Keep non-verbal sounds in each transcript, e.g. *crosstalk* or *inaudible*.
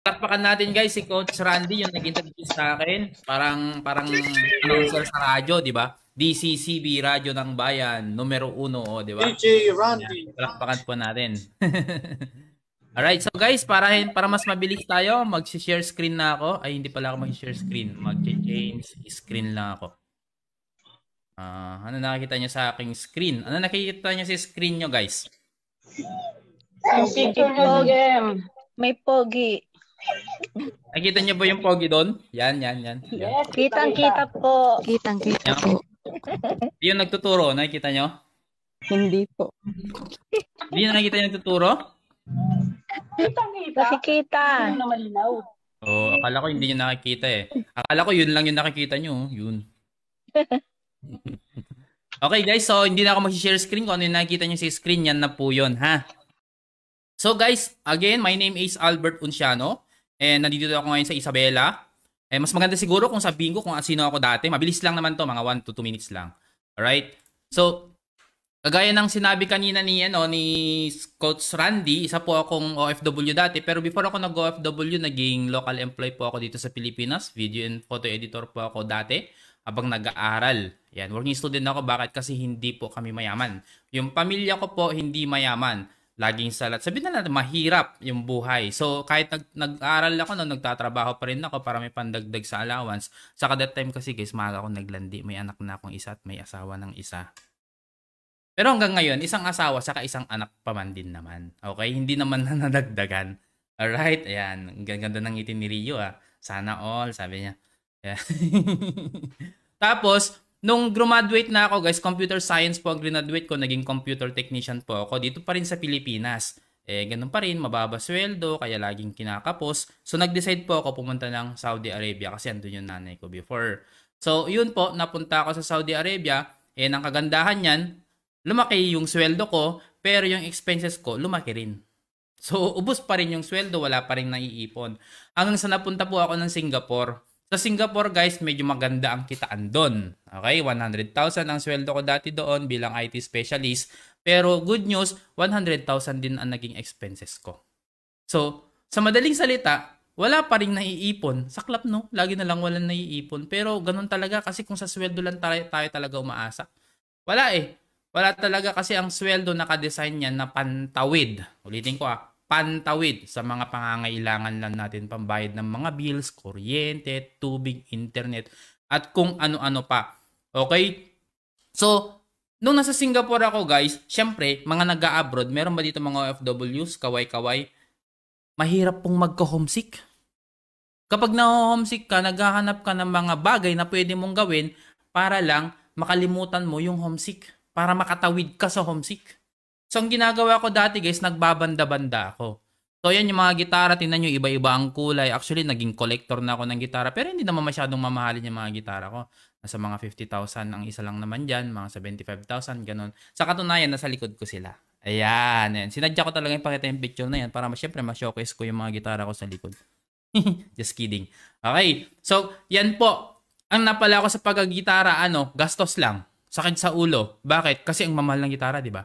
Takpakan natin guys si Coach Randy yung nag-interview sa akin. Parang parang announcer sa radyo, di ba? DCCB Radyo ng Bayan, numero uno, oh, di ba? DJ Randy. Palakpakan po natin. *laughs* Alright, so guys, para para mas mabilis tayo, mag-share screen na ako. Ay, hindi pala ako mag-share screen. Mag-change screen lang ako. Uh, ano nakikita niyo sa aking screen? Ano nakikita niyo sa si screen niyo, guys? Yung picture game. May pogi. Nakita niyo po yung pogi doon? Yan, yan, yan. Yes, kitang-kita po. Kitang-kita po. Yung nagtuturo, nakikita niyo? Hindi po. Hindi na nakita yung nagtuturo? Kitang-kita. Nakikita. Hindi Oo, oh, akala ko hindi niyo nakikita eh. Akala ko yun lang yung nakikita niyo, oh. yun. *laughs* okay guys, so hindi na ako mag-share screen ko ano yung nakikita niyo sa screen, yan na po yun, ha? So guys, again, my name is Albert Unciano. And eh, nandito ako ngayon sa Isabela. Eh, mas maganda siguro kung sabihin ko kung sino ako dati. Mabilis lang naman to, mga 1 to 2 minutes lang. All right? So, kagaya ng sinabi kanina ni, ano, ni Coach Randy, isa po akong OFW dati. Pero before ako nag-OFW, naging local employee po ako dito sa Pilipinas. Video and photo editor po ako dati habang nag-aaral. Yan, working student ako. Bakit? Kasi hindi po kami mayaman. Yung pamilya ko po, hindi mayaman laging salat. Sabi na natin, mahirap yung buhay. So, kahit nag, nag-aral ako, no, nagtatrabaho pa rin ako para may pandagdag sa allowance. Sa that time kasi guys, maaga ako naglandi. May anak na akong isa at may asawa ng isa. Pero hanggang ngayon, isang asawa saka isang anak pa man din naman. Okay? Hindi naman *laughs* na nadagdagan. Alright? Ayan. Ganda ng itin ni Rio ah. Sana all, sabi niya. *laughs* Tapos, Nung graduate na ako guys, computer science po ang graduate ko, naging computer technician po ako dito pa rin sa Pilipinas. Eh, ganun pa rin, mababa sweldo, kaya laging kinakapos. So, nag-decide po ako pumunta ng Saudi Arabia kasi andun yung nanay ko before. So, yun po, napunta ako sa Saudi Arabia. Eh, nang kagandahan niyan, lumaki yung sweldo ko, pero yung expenses ko, lumaki rin. So, ubos pa rin yung sweldo, wala pa rin naiipon. Hanggang sa napunta po ako ng Singapore. Sa Singapore guys, medyo maganda ang kitaan doon. Okay, 100,000 ang sweldo ko dati doon bilang IT specialist. Pero good news, 100,000 din ang naging expenses ko. So, sa madaling salita, wala pa rin naiipon. Sa Saklap no, lagi na lang walang naiipon. Pero ganun talaga kasi kung sa sweldo lang tayo, tayo talaga umaasa. Wala eh. Wala talaga kasi ang sweldo nakadesign niya na pantawid. Ulitin ko ah pantawid sa mga pangangailangan lang natin pambayad ng mga bills, kuryente, tubig, internet, at kung ano-ano pa. Okay? So, nung nasa Singapore ako guys, syempre, mga nag abroad meron ba dito mga OFWs, kaway-kaway? Mahirap pong magka-homesick. Kapag na-homesick ka, naghahanap ka ng mga bagay na pwede mong gawin para lang makalimutan mo yung homesick. Para makatawid ka sa homesick. So, ang ginagawa ko dati guys, nagbabanda-banda ako. So, yan yung mga gitara. Tingnan nyo, iba-iba ang kulay. Actually, naging collector na ako ng gitara. Pero hindi naman masyadong mamahalin yung mga gitara ko. Nasa mga 50,000 ang isa lang naman dyan. Mga 75,000, ganun. Sa katunayan, nasa likod ko sila. Ayan, ayan. Sinadya ko talaga yung yung picture na yan para syempre ma-showcase ko yung mga gitara ko sa likod. *laughs* Just kidding. Okay. So, yan po. Ang napala ko sa pagkagitara, ano, gastos lang. Sakit sa ulo. Bakit? Kasi ang mamahal ng gitara, di ba?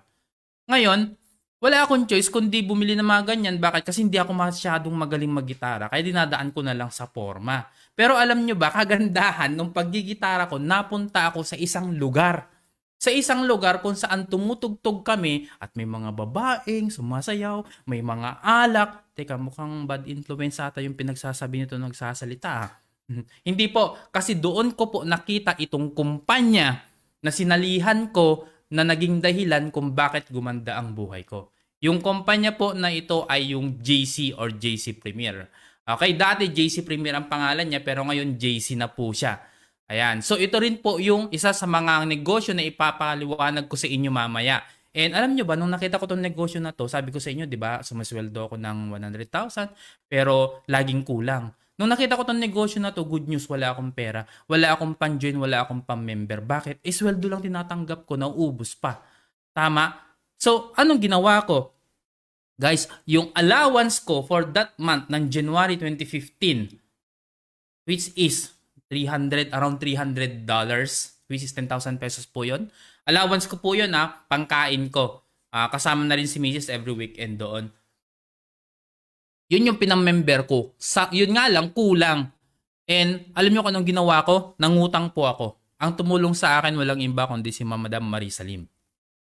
Ngayon, wala akong choice kundi bumili ng mga ganyan. Bakit? Kasi hindi ako masyadong magaling maggitara. Kaya dinadaan ko na lang sa forma. Pero alam nyo ba, *laughs* kagandahan nung paggigitara ko, napunta ako sa isang lugar. Sa isang lugar kung saan tumutugtog kami at may mga babaeng sumasayaw, may mga alak. Teka, mukhang bad influence ata yung pinagsasabi nito nagsasalita. Ah. *laughs* hindi po, kasi doon ko po nakita itong kumpanya na sinalihan ko na naging dahilan kung bakit gumanda ang buhay ko. Yung kumpanya po na ito ay yung JC or JC Premier. Okay, dati JC Premier ang pangalan niya pero ngayon JC na po siya. Ayan. So ito rin po yung isa sa mga negosyo na ipapaliwanag ko sa inyo mamaya. And alam nyo ba, nung nakita ko tong negosyo na to, sabi ko sa inyo, di ba, sumasweldo ako ng 100,000, pero laging kulang. Nung nakita ko tong negosyo na to, good news, wala akong pera. Wala akong pan-join, wala akong pang-member. Bakit? Eh, sweldo lang tinatanggap ko, nauubos pa. Tama? So, anong ginawa ko? Guys, yung allowance ko for that month ng January 2015, which is 300, around $300, which is 10,000 pesos po yon. Allowance ko po yon ha, pangkain ko. Uh, kasama na rin si Mrs. every weekend doon. Yun yung pinang-member ko. Sa, yun nga lang, kulang. And alam nyo kung anong ginawa ko? Nangutang po ako. Ang tumulong sa akin walang imba kundi si Madam Marie Salim.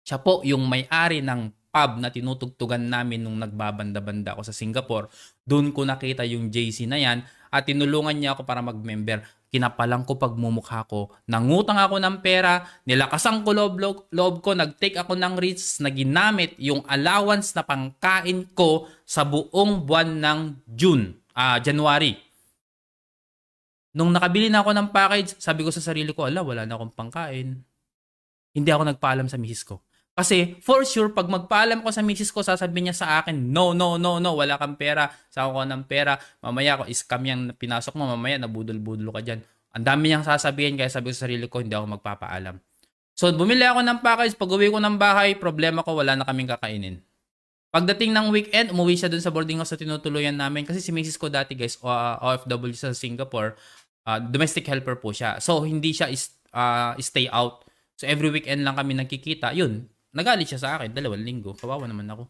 Siya po yung may-ari ng pub na tinutugtugan namin nung nagbabanda-banda ako sa Singapore. Doon ko nakita yung JC na yan at tinulungan niya ako para mag-member kinapalang ko pagmumukha ko, nangutang ako ng pera, nilakasan ko loob, loob, loob ko, nag-take ako ng risks na ginamit yung allowance na pangkain ko sa buong buwan ng June, uh, January. Nung nakabili na ako ng package, sabi ko sa sarili ko, ala, wala na akong pangkain. Hindi ako nagpaalam sa misis ko. Kasi for sure, pag magpaalam ko sa misis ko, sasabihin niya sa akin, no, no, no, no, wala kang pera, sako ko ng pera, mamaya ako, scam yung pinasok mo, mamaya nabudol-budol ka dyan. Ang dami niyang sasabihin, kaya sabi ko sa sarili ko, hindi ako magpapaalam. So bumili ako ng package, pag uwi ko ng bahay, problema ko, wala na kaming kakainin. Pagdating ng weekend, umuwi siya dun sa boarding house na tinutuluyan namin kasi si misis ko dati guys, OFW uh, sa Singapore, uh, domestic helper po siya. So hindi siya uh, stay out. So every weekend lang kami nagkikita. Yun, Nagalit siya sa akin, dalawang linggo. Kawawa naman ako.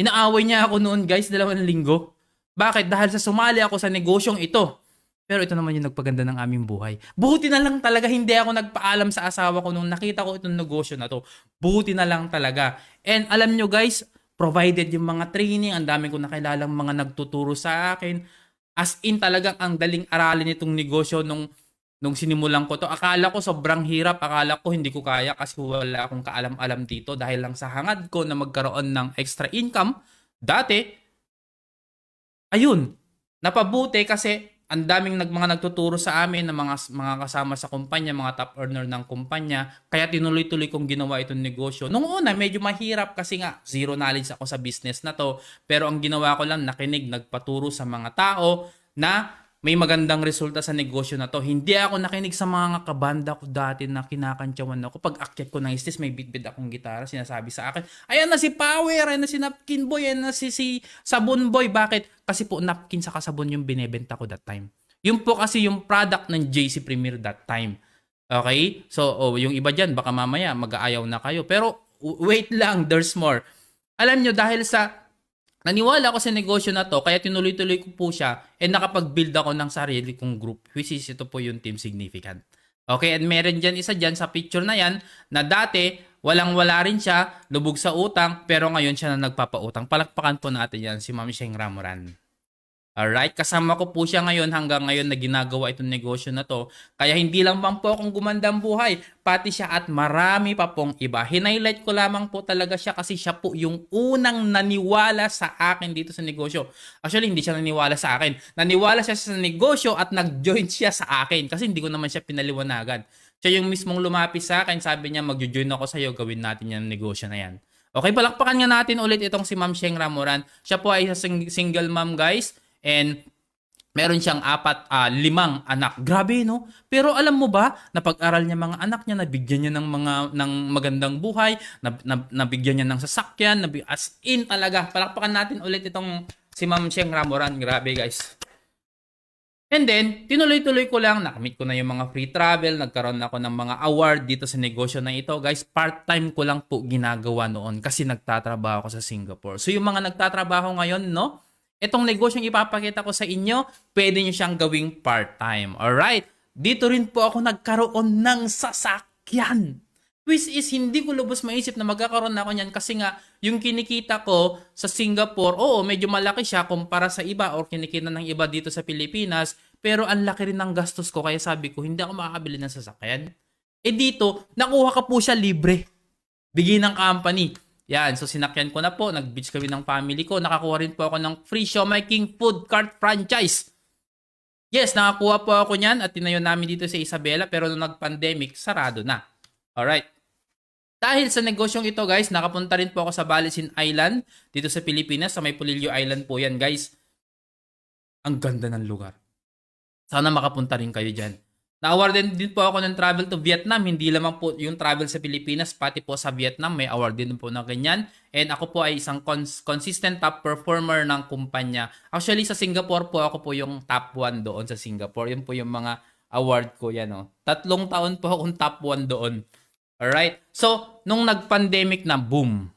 Inaaway niya ako noon guys, dalawang linggo. Bakit? Dahil sa sumali ako sa negosyong ito. Pero ito naman yung nagpaganda ng aming buhay. Buti na lang talaga hindi ako nagpaalam sa asawa ko nung nakita ko itong negosyo na to. Buti na lang talaga. And alam nyo guys, provided yung mga training, ang dami ko nakilalang mga nagtuturo sa akin. As in talagang ang daling aralin itong negosyo nung nung sinimulan ko to, akala ko sobrang hirap, akala ko hindi ko kaya kasi wala akong kaalam-alam dito dahil lang sa hangad ko na magkaroon ng extra income dati. Ayun, napabuti kasi ang daming nag, mga nagtuturo sa amin ng mga mga kasama sa kumpanya, mga top earner ng kumpanya. Kaya tinuloy-tuloy kong ginawa itong negosyo. Nung una, medyo mahirap kasi nga zero knowledge ako sa business na to. Pero ang ginawa ko lang, nakinig, nagpaturo sa mga tao na may magandang resulta sa negosyo na to. Hindi ako nakinig sa mga kabanda ko dati na kinakantsawan ako. Pag akyat ko ng istis, may bitbit akong gitara, sinasabi sa akin, ayan na si Power, ayan na si Napkin Boy, ayan na si, si Sabon Boy. Bakit? Kasi po napkin sa kasabon yung binebenta ko that time. Yun po kasi yung product ng JC Premier that time. Okay? So, oh, yung iba dyan, baka mamaya mag-aayaw na kayo. Pero, wait lang, there's more. Alam nyo, dahil sa Naniwala ako sa negosyo na to, kaya tinuloy-tuloy ko po siya and eh, nakapag-build ako ng sarili kong group, which is ito po yung Team Significant. Okay, and meron dyan isa dyan sa picture na yan na dati walang-wala rin siya, lubog sa utang, pero ngayon siya na nagpapautang. Palakpakan po natin yan si Ma'am Sheng Ramoran. Alright, kasama ko po siya ngayon hanggang ngayon na ginagawa itong negosyo na to. Kaya hindi lang pang po akong gumanda ang buhay, pati siya at marami pa pong iba. Hinighlight ko lamang po talaga siya kasi siya po yung unang naniwala sa akin dito sa negosyo. Actually, hindi siya naniwala sa akin. Naniwala siya sa negosyo at nag-join siya sa akin kasi hindi ko naman siya pinaliwanagan. Siya yung mismong lumapit sa akin, sabi niya mag-join ako sa iyo, gawin natin yung negosyo na yan. Okay, palakpakan nga natin ulit itong si Ma'am Sheng Ramoran. Siya po ay isang single mom guys And meron siyang apat, uh, limang anak. Grabe, no? Pero alam mo ba, napag-aral niya mga anak niya, nabigyan niya ng mga ng magandang buhay, nab, nab, nabigyan niya ng sasakyan, nab, as in talaga. Palakpakan natin ulit itong si Ma'am Cheng Ramoran. Grabe, guys. And then, tinuloy-tuloy ko lang, nakamit ko na yung mga free travel, nagkaroon ako ng mga award dito sa negosyo na ito. Guys, part-time ko lang po ginagawa noon kasi nagtatrabaho ako sa Singapore. So, yung mga nagtatrabaho ngayon, no? Itong negosyong ipapakita ko sa inyo, pwede nyo siyang gawing part-time. Alright? Dito rin po ako nagkaroon ng sasakyan. Which is, hindi ko lubos maisip na magkakaroon ako niyan kasi nga, yung kinikita ko sa Singapore, oo, medyo malaki siya kumpara sa iba o kinikita ng iba dito sa Pilipinas, pero ang laki rin ng gastos ko kaya sabi ko, hindi ako makakabili ng sasakyan. Eh dito, nakuha ka po siya libre. Bigay ng company. Yan, so sinakyan ko na po, nag-beach kami ng family ko, nakakuha rin po ako ng free Shomai King food cart franchise. Yes, nakakuha po ako niyan at tinayo namin dito sa Isabela pero nung nag-pandemic, sarado na. Alright. Dahil sa negosyong ito guys, nakapunta rin po ako sa Balisin Island dito sa Pilipinas. Sa may Pulilio Island po yan guys. Ang ganda ng lugar. Sana makapunta rin kayo dyan. Na-awardan din po ako ng travel to Vietnam. Hindi lamang po yung travel sa Pilipinas, pati po sa Vietnam may award din po na ganyan. And ako po ay isang cons- consistent top performer ng kumpanya. Actually, sa Singapore po ako po yung top 1 doon sa Singapore. Yun po yung mga award ko yan. Oh. Tatlong taon po akong top 1 doon. Alright? So, nung nag-pandemic na, boom.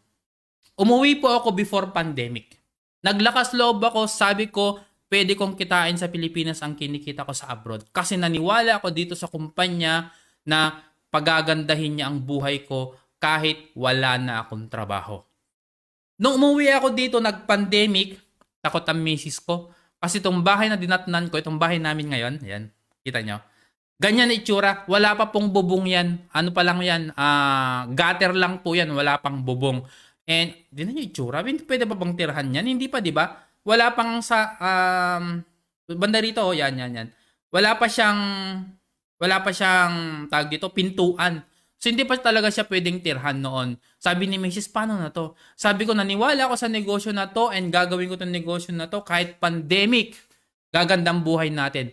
Umuwi po ako before pandemic. Naglakas loob ako, sabi ko, pwede kong kitain sa Pilipinas ang kinikita ko sa abroad. Kasi naniwala ako dito sa kumpanya na pagagandahin niya ang buhay ko kahit wala na akong trabaho. Nung umuwi ako dito, nag-pandemic, takot ang misis ko. Kasi itong bahay na dinatnan ko, itong bahay namin ngayon, yan, kita nyo. Ganyan na itsura, wala pa pong bubong yan. Ano pa lang yan, uh, gutter lang po yan, wala pang bubong. And, di na yung itsura, hindi pwede pa bang tirahan yan? Hindi pa, di ba? wala pang sa um, banda rito, oh, yan, yan, yan. Wala pa siyang, wala pa siyang, tag dito, pintuan. So, hindi pa talaga siya pwedeng tirhan noon. Sabi ni Mrs. paano na to? Sabi ko, naniwala ako sa negosyo na to and gagawin ko tong negosyo na to kahit pandemic. Gagandang buhay natin.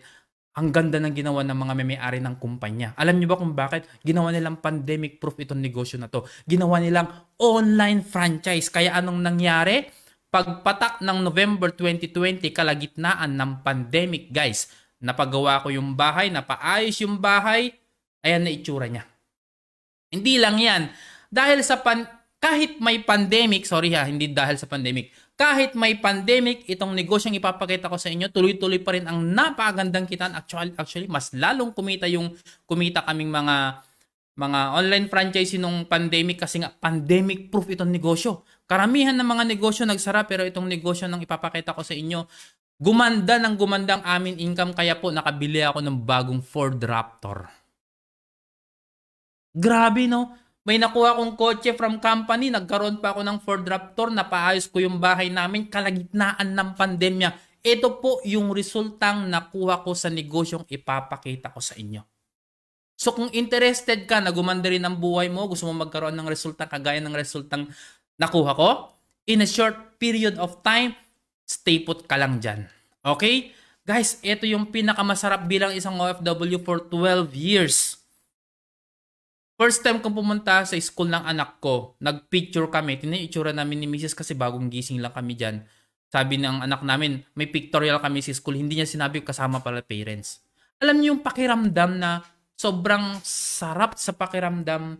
Ang ganda ng ginawa ng mga may-ari ng kumpanya. Alam niyo ba kung bakit? Ginawa nilang pandemic proof itong negosyo na to. Ginawa nilang online franchise. Kaya anong nangyari? Pagpatak ng November 2020, kalagitnaan ng pandemic guys. Napagawa ko yung bahay, napaayos yung bahay, ayan na itsura niya. Hindi lang yan. Dahil sa pan kahit may pandemic, sorry ha, hindi dahil sa pandemic, kahit may pandemic, itong negosyong ipapakita ko sa inyo, tuloy-tuloy pa rin ang napagandang kitaan. Actually, actually, mas lalong kumita yung kumita kaming mga mga online franchise nung pandemic kasi nga pandemic proof itong negosyo. Karamihan ng mga negosyo nagsara pero itong negosyo nang ipapakita ko sa inyo, gumanda ng gumandang amin income kaya po nakabili ako ng bagong Ford Raptor. Grabe no? May nakuha akong kotse from company, nagkaroon pa ako ng Ford Raptor, napaayos ko yung bahay namin, kalagitnaan ng pandemya. Ito po yung resultang nakuha ko sa negosyong ipapakita ko sa inyo. So kung interested ka na gumanda rin ang buhay mo, gusto mo magkaroon ng resultang kagaya ng resultang nakuha ko in a short period of time. Stay put ka lang dyan. Okay? Guys, ito yung pinakamasarap bilang isang OFW for 12 years. First time kong pumunta sa school ng anak ko, nag-picture kami. Tinan itsura namin ni Mrs. kasi bagong gising lang kami dyan. Sabi ng anak namin, may pictorial kami sa school. Hindi niya sinabi kasama pala parents. Alam niyo yung pakiramdam na sobrang sarap sa pakiramdam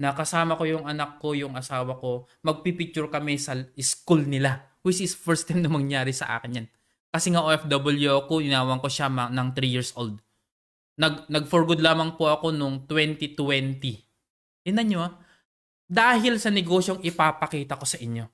na kasama ko yung anak ko, yung asawa ko, magpipicture kami sa school nila. Which is first time na mangyari sa akin yan. Kasi nga OFW ako, inawan ko siya ma- ng 3 years old. Nag, nag for good lamang po ako nung 2020. Tingnan nyo ah. Dahil sa negosyong ipapakita ko sa inyo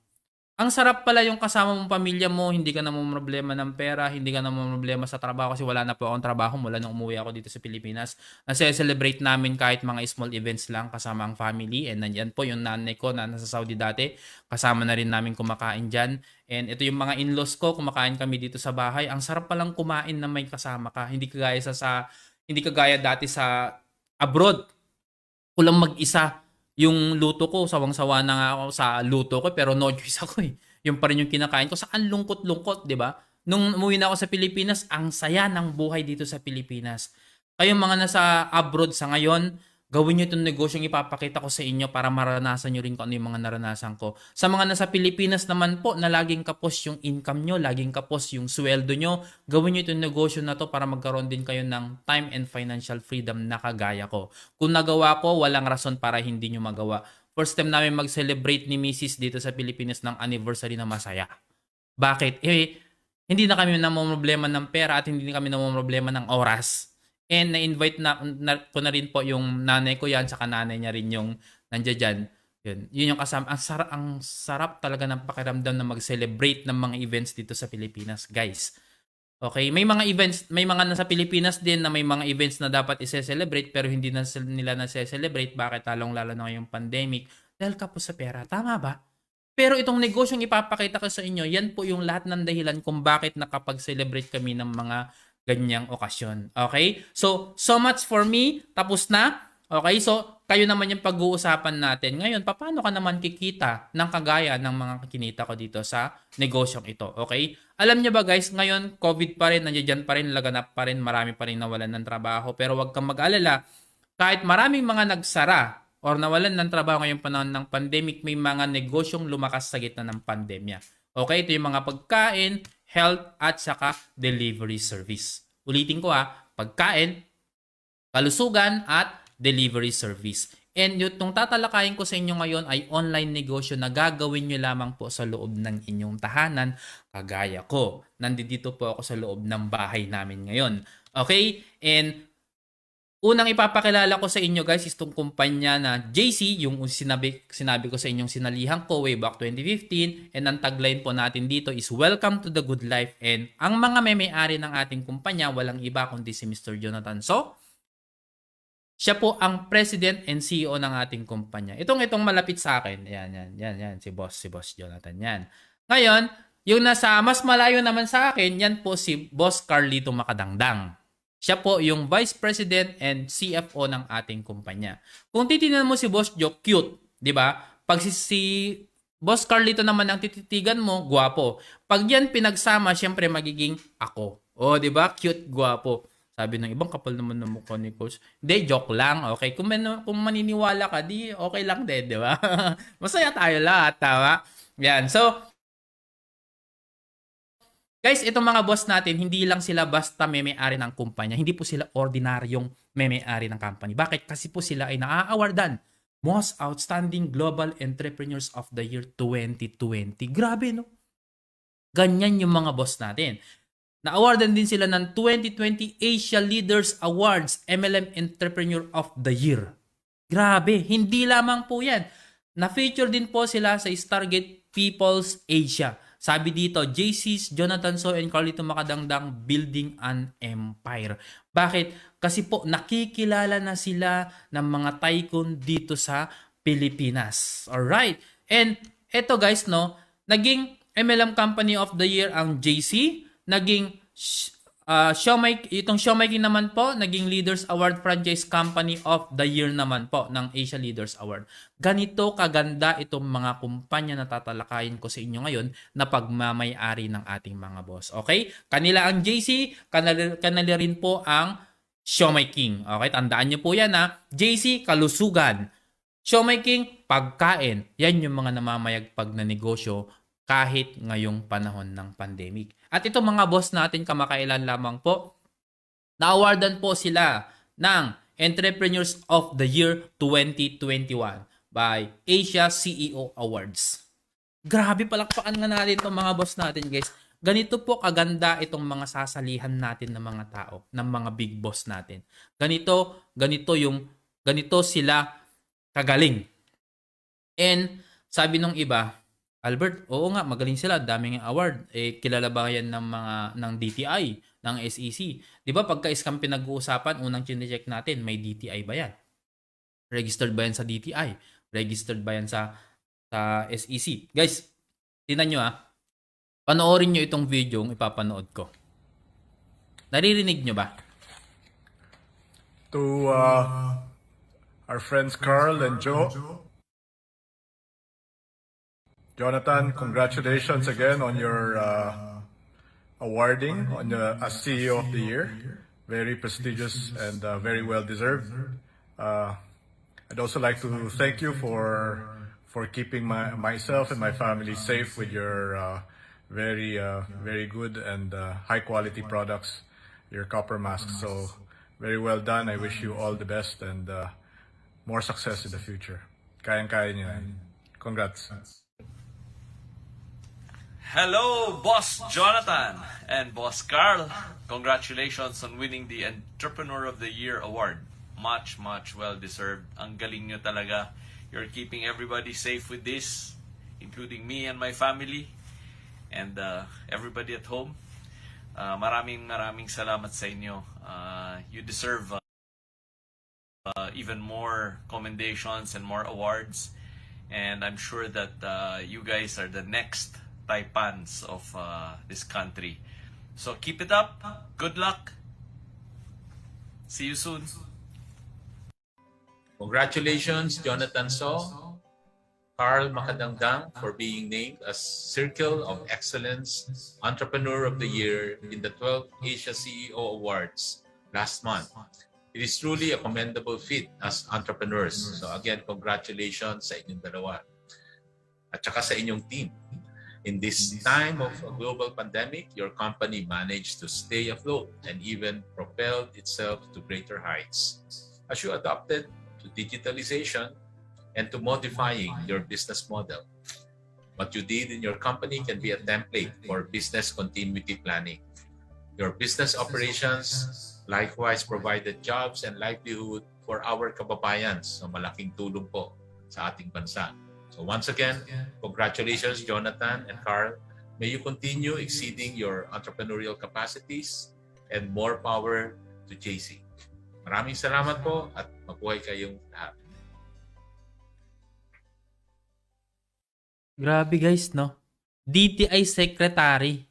ang sarap pala yung kasama mong pamilya mo, hindi ka na mo problema ng pera, hindi ka na mo problema sa trabaho kasi wala na po akong trabaho mula nung umuwi ako dito sa Pilipinas. Nase-celebrate namin kahit mga small events lang kasama ang family and nandiyan po yung nanay ko na nasa Saudi dati, kasama na rin namin kumakain dyan. And ito yung mga in-laws ko, kumakain kami dito sa bahay. Ang sarap palang kumain na may kasama ka, hindi kagaya sa, sa hindi kagaya dati sa abroad. Kulang mag-isa, yung luto ko, sawang-sawa na nga ako sa luto ko, pero no choice ako eh. Yung pa rin yung kinakain ko. Sa ang lungkot-lungkot, di ba? Nung umuwi na ako sa Pilipinas, ang saya ng buhay dito sa Pilipinas. Kayong mga nasa abroad sa ngayon, gawin nyo itong negosyong ipapakita ko sa inyo para maranasan nyo rin kung ano yung mga naranasan ko. Sa mga nasa Pilipinas naman po na laging kapos yung income nyo, laging kapos yung sweldo nyo, gawin nyo itong negosyo na to para magkaroon din kayo ng time and financial freedom na kagaya ko. Kung nagawa ko, walang rason para hindi nyo magawa. First time namin mag-celebrate ni Mrs. dito sa Pilipinas ng anniversary na masaya. Bakit? Eh, hindi na kami namumroblema ng pera at hindi na kami namumroblema ng oras And na-invite na, na, ko na rin po yung nanay ko yan, saka nanay niya rin yung nandiyan dyan. Yun, yun yung kasama. Ang, sar- ang sarap talaga ng pakiramdam na mag-celebrate ng mga events dito sa Pilipinas, guys. Okay, may mga events, may mga nasa Pilipinas din na may mga events na dapat i-celebrate pero hindi na nila na celebrate bakit talong lalo na ngayong pandemic dahil kapos sa pera. Tama ba? Pero itong negosyong ipapakita ko sa inyo, yan po yung lahat ng dahilan kung bakit nakapag-celebrate kami ng mga ganyang okasyon. Okay? So, so much for me. Tapos na. Okay? So, kayo naman yung pag-uusapan natin. Ngayon, paano ka naman kikita ng kagaya ng mga kinita ko dito sa negosyong ito? Okay? Alam niyo ba guys, ngayon, COVID pa rin, nandiyan pa rin, laganap pa rin, marami pa rin nawalan ng trabaho. Pero huwag kang mag-alala, kahit maraming mga nagsara or nawalan ng trabaho ngayong panahon ng pandemic, may mga negosyong lumakas sa gitna ng pandemya. Okay, ito yung mga pagkain, health, at saka delivery service. Ulitin ko ha, ah, pagkain, kalusugan, at delivery service. And yung tatalakayin ko sa inyo ngayon ay online negosyo na gagawin nyo lamang po sa loob ng inyong tahanan kagaya ko. Nandito po ako sa loob ng bahay namin ngayon. Okay? And Unang ipapakilala ko sa inyo guys is itong kumpanya na JC, yung sinabi, sinabi ko sa inyong sinalihan ko way back 2015. And ang tagline po natin dito is Welcome to the Good Life. And ang mga may-ari ng ating kumpanya, walang iba kundi si Mr. Jonathan So. Siya po ang president and CEO ng ating kumpanya. Itong itong malapit sa akin. Yan, yan, yan, yan. Si boss, si boss Jonathan. Yan. Ngayon, yung nasa mas malayo naman sa akin, yan po si boss Carlito Makadangdang. Siya po yung Vice President and CFO ng ating kumpanya. Kung titingnan mo si Boss Joe, cute, 'di ba? Pag si, si Boss Carlito naman ang tititigan mo, guwapo. Pag yan pinagsama, siyempre magiging ako. oh, 'di ba? Cute, guwapo. Sabi ng ibang kapal naman ng mukha ni coach. Hindi, joke lang. Okay, kung, man, kung maniniwala ka, di okay lang din, di ba? *laughs* Masaya tayo lahat, tama? Yan. So, Guys, itong mga boss natin, hindi lang sila basta meme-ari ng kumpanya. Hindi po sila ordinaryong meme-ari ng company. Bakit? Kasi po sila ay naa-awardan. Most Outstanding Global Entrepreneurs of the Year 2020. Grabe, no? Ganyan yung mga boss natin. Na-awardan din sila ng 2020 Asia Leaders Awards MLM Entrepreneur of the Year. Grabe, hindi lamang po yan. Na-feature din po sila sa Stargate People's Asia sabi dito, JC's, Jonathan So, and Carlito Makadangdang building an empire. Bakit? Kasi po nakikilala na sila ng mga tycoon dito sa Pilipinas. Alright? And eto guys, no, naging MLM Company of the Year ang JC, naging Uh, ah, Xiaomai, itong Xiaomaking naman po, naging Leaders Award Franchise Company of the Year naman po ng Asia Leaders Award. Ganito kaganda itong mga kumpanya na tatalakayin ko sa inyo ngayon na pagmamayari ng ating mga boss. Okay? Kanila ang JC, kanali, kanila rin po ang Xiaomai King. Okay? Tandaan niyo po yan ha. JC, kalusugan. Xiaomai King, pagkain. Yan yung mga namamayagpag na negosyo kahit ngayong panahon ng pandemic. At itong mga boss natin kamakailan lamang po, na-awardan po sila ng Entrepreneurs of the Year 2021 by Asia CEO Awards. Grabe palakpakan nga natin itong mga boss natin guys. Ganito po kaganda itong mga sasalihan natin ng mga tao, ng mga big boss natin. Ganito, ganito yung, ganito sila kagaling. And sabi nung iba, Albert, oo nga, magaling sila, daming award. Eh, kilala ba yan ng mga, ng DTI, ng SEC? Di ba pagka-scam pinag-uusapan, unang chine-check natin, may DTI ba yan? Registered ba yan sa DTI? Registered ba yan sa, sa SEC? Guys, tinan nyo ah, panoorin nyo itong video yung ipapanood ko. Naririnig nyo ba? To uh, our friends Carl and Joe, Jonathan, congratulations again on your uh, awarding on the, as CEO of the Year. Very prestigious and uh, very well deserved. Uh, I'd also like to thank you for for keeping my, myself and my family safe with your uh, very uh, very good and uh, high quality products, your copper masks. So very well done. I wish you all the best and more success in the future. Kaya kaya niyo. Congrats. Hello, Boss Jonathan and Boss Carl. Congratulations on winning the Entrepreneur of the Year award. Much, much well deserved. Ang galing nyo talaga. You're keeping everybody safe with this, including me and my family and uh, everybody at home. Uh, maraming maraming salamat sa inyo. Uh, you deserve uh, uh, even more commendations and more awards. And I'm sure that uh, you guys are the next taipans of uh, this country. So keep it up. Good luck. See you soon. Congratulations, Jonathan So, Carl Makadangdang for being named as Circle of Excellence Entrepreneur of the Year in the 12th Asia CEO Awards last month. It is truly a commendable feat as entrepreneurs. So again, congratulations sa inyong dalawa at saka sa inyong team. In this time of a global pandemic, your company managed to stay afloat and even propelled itself to greater heights as you adapted to digitalization and to modifying your business model. What you did in your company can be a template for business continuity planning. Your business operations likewise provided jobs and livelihood for our kababayans so malaking tulong po sa ating bansa once again, congratulations, Jonathan and Carl. May you continue exceeding your entrepreneurial capacities and more power to JC. Maraming salamat po at mabuhay kayong lahat. Grabe guys, no? DTI Secretary.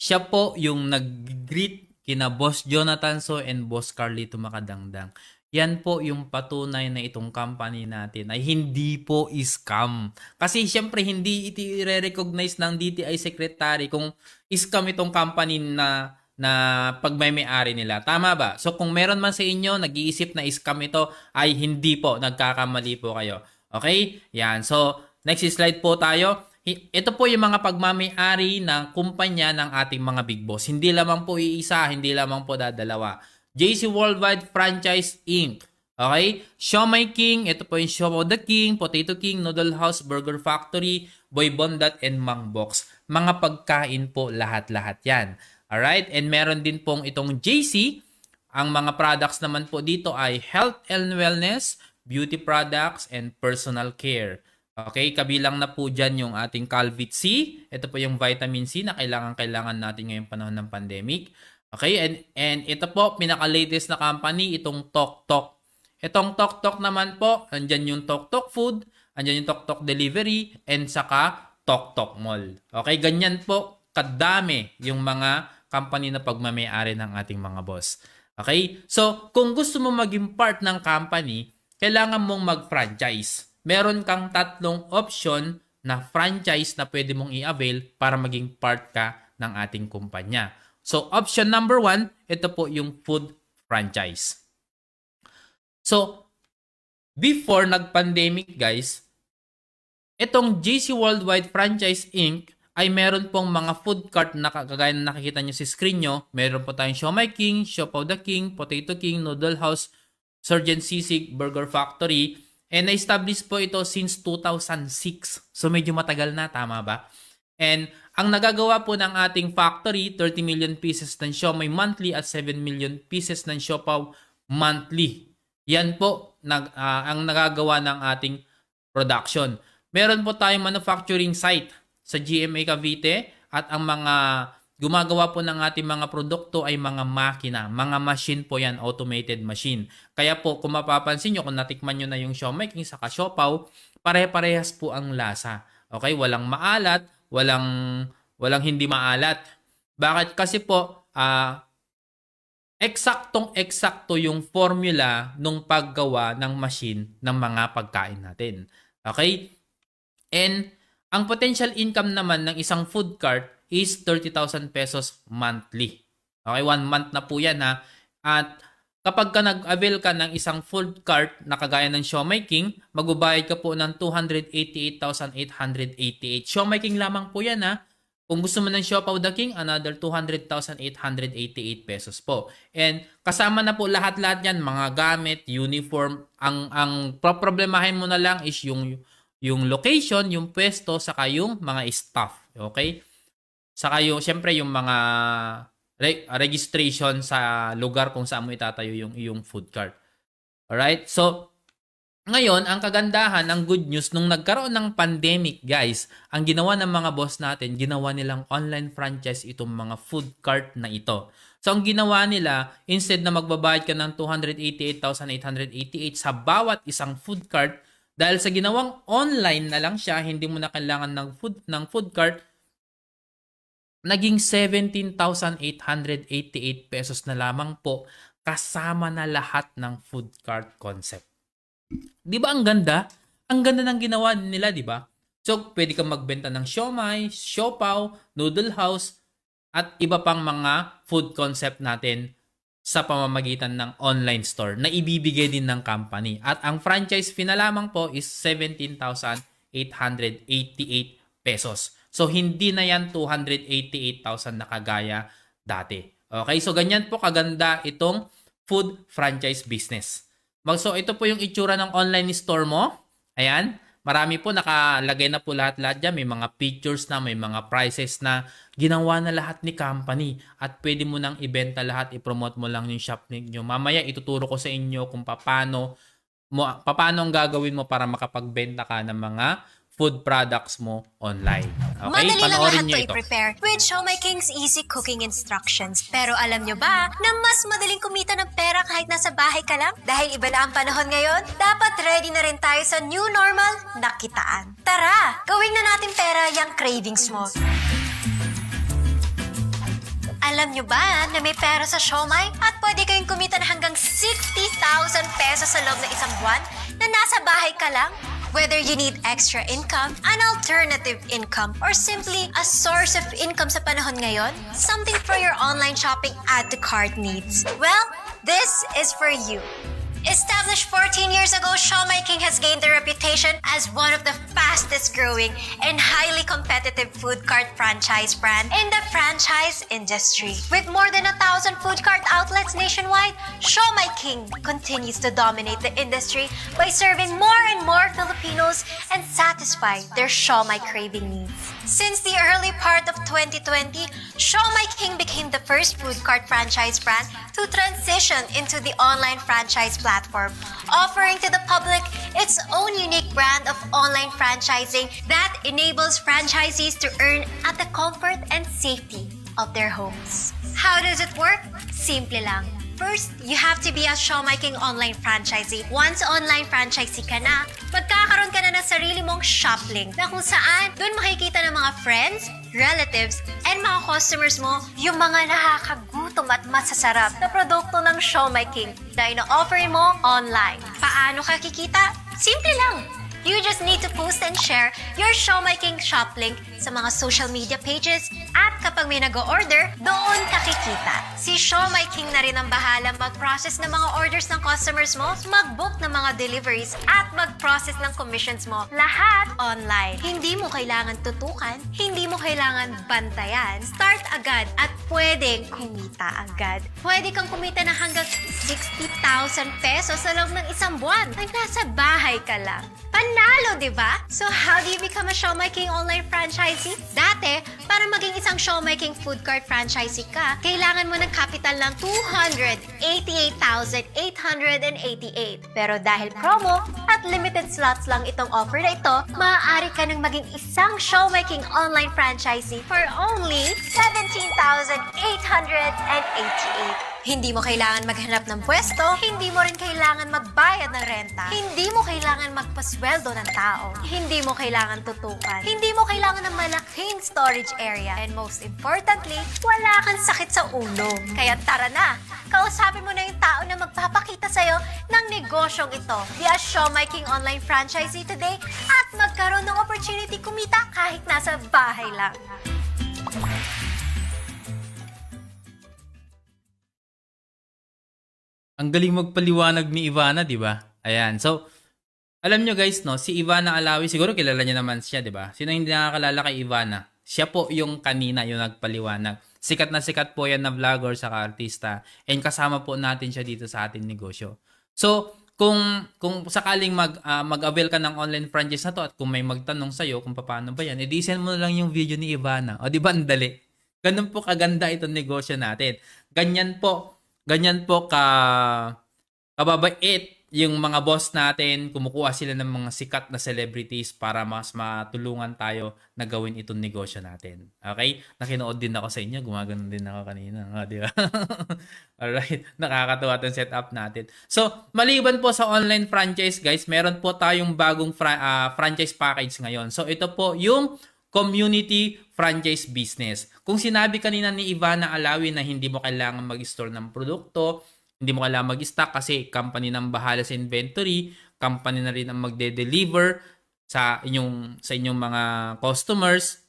Siya po yung nag-greet kina Boss Jonathan So and Boss Carlito Makadangdang yan po yung patunay na itong company natin ay hindi po scam. Kasi siyempre hindi iti recognize ng DTI secretary kung scam itong company na na pagmay ari nila. Tama ba? So kung meron man sa inyo nag-iisip na scam ito ay hindi po nagkakamali po kayo. Okay? Yan. So next slide po tayo. Ito po yung mga pagmamay-ari ng kumpanya ng ating mga big boss. Hindi lamang po iisa, hindi lamang po dadalawa. JC Worldwide Franchise Inc. Okay? Shomai King, ito po yung Shomo the King, Potato King, Noodle House, Burger Factory, Boy Bondat, and Mang Box. Mga pagkain po lahat-lahat yan. Alright? And meron din pong itong JC. Ang mga products naman po dito ay health and wellness, beauty products, and personal care. Okay, kabilang na po dyan yung ating Calvit C. Ito po yung vitamin C na kailangan-kailangan natin ngayong panahon ng pandemic. Okay, and, and ito po, pinaka-latest na company, itong TokTok. Itong TokTok naman po, andyan yung TokTok Food, andyan yung TokTok Delivery, and saka TokTok Mall. Okay, ganyan po kadami yung mga company na pagmamayari ng ating mga boss. Okay? So, kung gusto mo maging part ng company, kailangan mong mag-franchise. Meron kang tatlong option na franchise na pwede mong i-avail para maging part ka ng ating kumpanya. So, option number one, ito po yung food franchise. So, before nag-pandemic guys, itong JC Worldwide Franchise Inc. ay meron pong mga food cart na kagaya na nakikita nyo sa si screen nyo. Meron po tayong Shomai King, Shopaw the King, Potato King, Noodle House, Surgeon Sisig, Burger Factory. And na-establish po ito since 2006. So medyo matagal na, tama ba? And ang nagagawa po ng ating factory, 30 million pieces ng siomay monthly at 7 million pieces ng siopaw monthly. Yan po nag, uh, ang nagagawa ng ating production. Meron po tayong manufacturing site sa GMA Cavite at ang mga gumagawa po ng ating mga produkto ay mga makina, mga machine po yan, automated machine. Kaya po kung mapapansin nyo, kung natikman nyo na yung King sa kasyopaw, pare-parehas po ang lasa. Okay, walang maalat, walang walang hindi maalat. Bakit? Kasi po uh, eksaktong eksakto yung formula nung paggawa ng machine ng mga pagkain natin. Okay? And ang potential income naman ng isang food cart is 30,000 pesos monthly. Okay, one month na po yan ha. At Kapag ka nag-avail ka ng isang full cart na kagaya ng Shomai King, magbabayad ka po ng 288,888. Shomai King lamang po yan ha. Kung gusto mo ng Shopaw the King, another 200,888 pesos po. And kasama na po lahat-lahat yan, mga gamit, uniform. Ang, ang problemahin mo na lang is yung, yung location, yung pwesto, saka yung mga staff. Okay? Saka yung, syempre, yung mga re- registration sa lugar kung saan mo itatayo yung iyong food cart. Alright? So, ngayon, ang kagandahan, ang good news, nung nagkaroon ng pandemic, guys, ang ginawa ng mga boss natin, ginawa nilang online franchise itong mga food cart na ito. So, ang ginawa nila, instead na magbabayad ka ng 288,888 sa bawat isang food cart, dahil sa ginawang online na lang siya, hindi mo na kailangan ng food, ng food cart, naging 17,888 pesos na lamang po kasama na lahat ng food cart concept. 'Di ba ang ganda? Ang ganda ng ginawa nila, 'di ba? So, pwede kang magbenta ng siomai, siopaw, noodle house, at iba pang mga food concept natin sa pamamagitan ng online store na ibibigay din ng company. At ang franchise fee na lamang po is 17,888 pesos. So hindi na yan 288,000 na kagaya dati. Okay, so ganyan po kaganda itong food franchise business. So ito po yung itsura ng online store mo. Ayan, marami po nakalagay na po lahat-lahat dyan. May mga pictures na, may mga prices na ginawa na lahat ni company. At pwede mo nang ibenta lahat, ipromote mo lang yung shop ninyo. Mamaya ituturo ko sa inyo kung paano mo paano ang gagawin mo para makapagbenta ka ng mga food products mo online. Okay, Madali panoorin niyo ito. i-prepare with Shomai oh King's easy cooking instructions. Pero alam niyo ba na mas madaling kumita ng pera kahit nasa bahay ka lang? Dahil iba na ang panahon ngayon, dapat ready na rin tayo sa new normal na kitaan. Tara, gawin na natin pera yung cravings mo. Alam nyo ba na may pera sa Shomai at pwede kayong kumita na hanggang 60,000 pesos sa loob ng isang buwan na nasa bahay ka lang? Whether you need extra income, an alternative income, or simply a source of income sa panahon ngayon, something for your online shopping add-to-cart needs. Well, this is for you. Established 14 years ago, King has gained a reputation as one of the fastest growing and highly competitive food cart franchise brand in the franchise industry. With more than a thousand food cart outlets nationwide, King continues to dominate the industry by serving more and more Filipinos and satisfy their shawmai craving needs. Since the early part of 2020, Show My King became the first food cart franchise brand to transition into the online franchise platform, offering to the public its own unique brand of online franchising that enables franchisees to earn at the comfort and safety of their homes. How does it work? Simple lang. First, you have to be a showmaking online franchisee. Once online franchisee ka na, magkakaroon ka na ng sarili mong shop link na kung saan doon makikita ng mga friends, relatives, and mga customers mo yung mga nakakagutom at masasarap na produkto ng showmaking King na offer mo online. Paano ka kikita? Simple lang! You just need to post and share your showmaking shop link sa mga social media pages at kapag may nag-order, doon kakikita. Si Shomai King na rin ang bahala mag-process ng mga orders ng customers mo, mag-book ng mga deliveries at mag-process ng commissions mo. Lahat online. Hindi mo kailangan tutukan, hindi mo kailangan bantayan. Start agad at pwedeng kumita agad. Pwede kang kumita na hanggang 60,000 pesos sa loob ng isang buwan. Ay, nasa bahay ka lang. Panalo, di ba? So how do you become a Shomai King online franchise franchisee? Dati, para maging isang showmaking food cart franchisee ka, kailangan mo ng capital ng 288,888. Pero dahil promo at limited slots lang itong offer na ito, maaari ka nang maging isang showmaking online franchisee for only 17,888. Hindi mo kailangan maghanap ng pwesto, hindi mo rin kailangan magbayad ng renta, hindi mo kailangan magpasweldo ng tao, hindi mo kailangan tutukan, hindi mo kailangan ng malaking storage area, and most importantly, wala kang sakit sa ulo. Kaya tara na, kausapin mo na yung tao na magpapakita sa'yo ng negosyong ito via Shomai King Online Franchisee today at magkaroon ng opportunity kumita kahit nasa bahay lang. Ang galing magpaliwanag ni Ivana, di ba? Ayan. So, alam nyo guys, no, si Ivana Alawi, siguro kilala nyo naman siya, di ba? Sino hindi nakakalala kay Ivana? Siya po yung kanina yung nagpaliwanag. Sikat na sikat po yan na vlogger sa artista. And kasama po natin siya dito sa ating negosyo. So, kung kung sakaling mag uh, mag-avail ka ng online franchise na to at kung may magtanong sa iyo kung paano ba yan, edi send mo na lang yung video ni Ivana. O di ba ang dali? Ganun po kaganda itong negosyo natin. Ganyan po ganyan po ka kababait yung mga boss natin, kumukuha sila ng mga sikat na celebrities para mas matulungan tayo na gawin itong negosyo natin. Okay? Nakinood din ako sa inyo, gumagano din ako kanina, ha, *laughs* ah, di ba? Alright, nakakatuwa itong setup natin. So, maliban po sa online franchise guys, meron po tayong bagong fra- uh, franchise package ngayon. So, ito po yung community franchise business. Kung sinabi kanina ni Ivana Alawi na hindi mo kailangan mag-store ng produkto, hindi mo kailangan mag-stock kasi company nang bahala sa inventory, company na rin ang magde-deliver sa inyong sa inyong mga customers.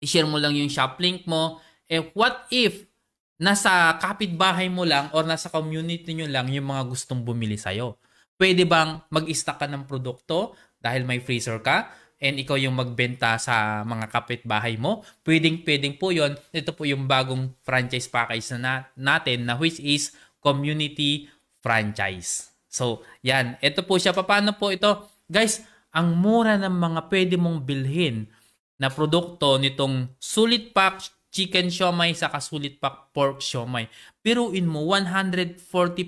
I-share mo lang yung shop link mo. Eh what if nasa kapitbahay mo lang or nasa community nyo lang yung mga gustong bumili sa'yo? Pwede bang mag-stock ka ng produkto dahil may freezer ka? and ikaw yung magbenta sa mga kapitbahay mo, pwedeng-pwedeng po yon. Ito po yung bagong franchise package na natin na which is community franchise. So, yan. Ito po siya. Paano po ito? Guys, ang mura ng mga pwede mong bilhin na produkto nitong sulit pack chicken siomay sa kasulit pack pork siomay. Piruin mo, 140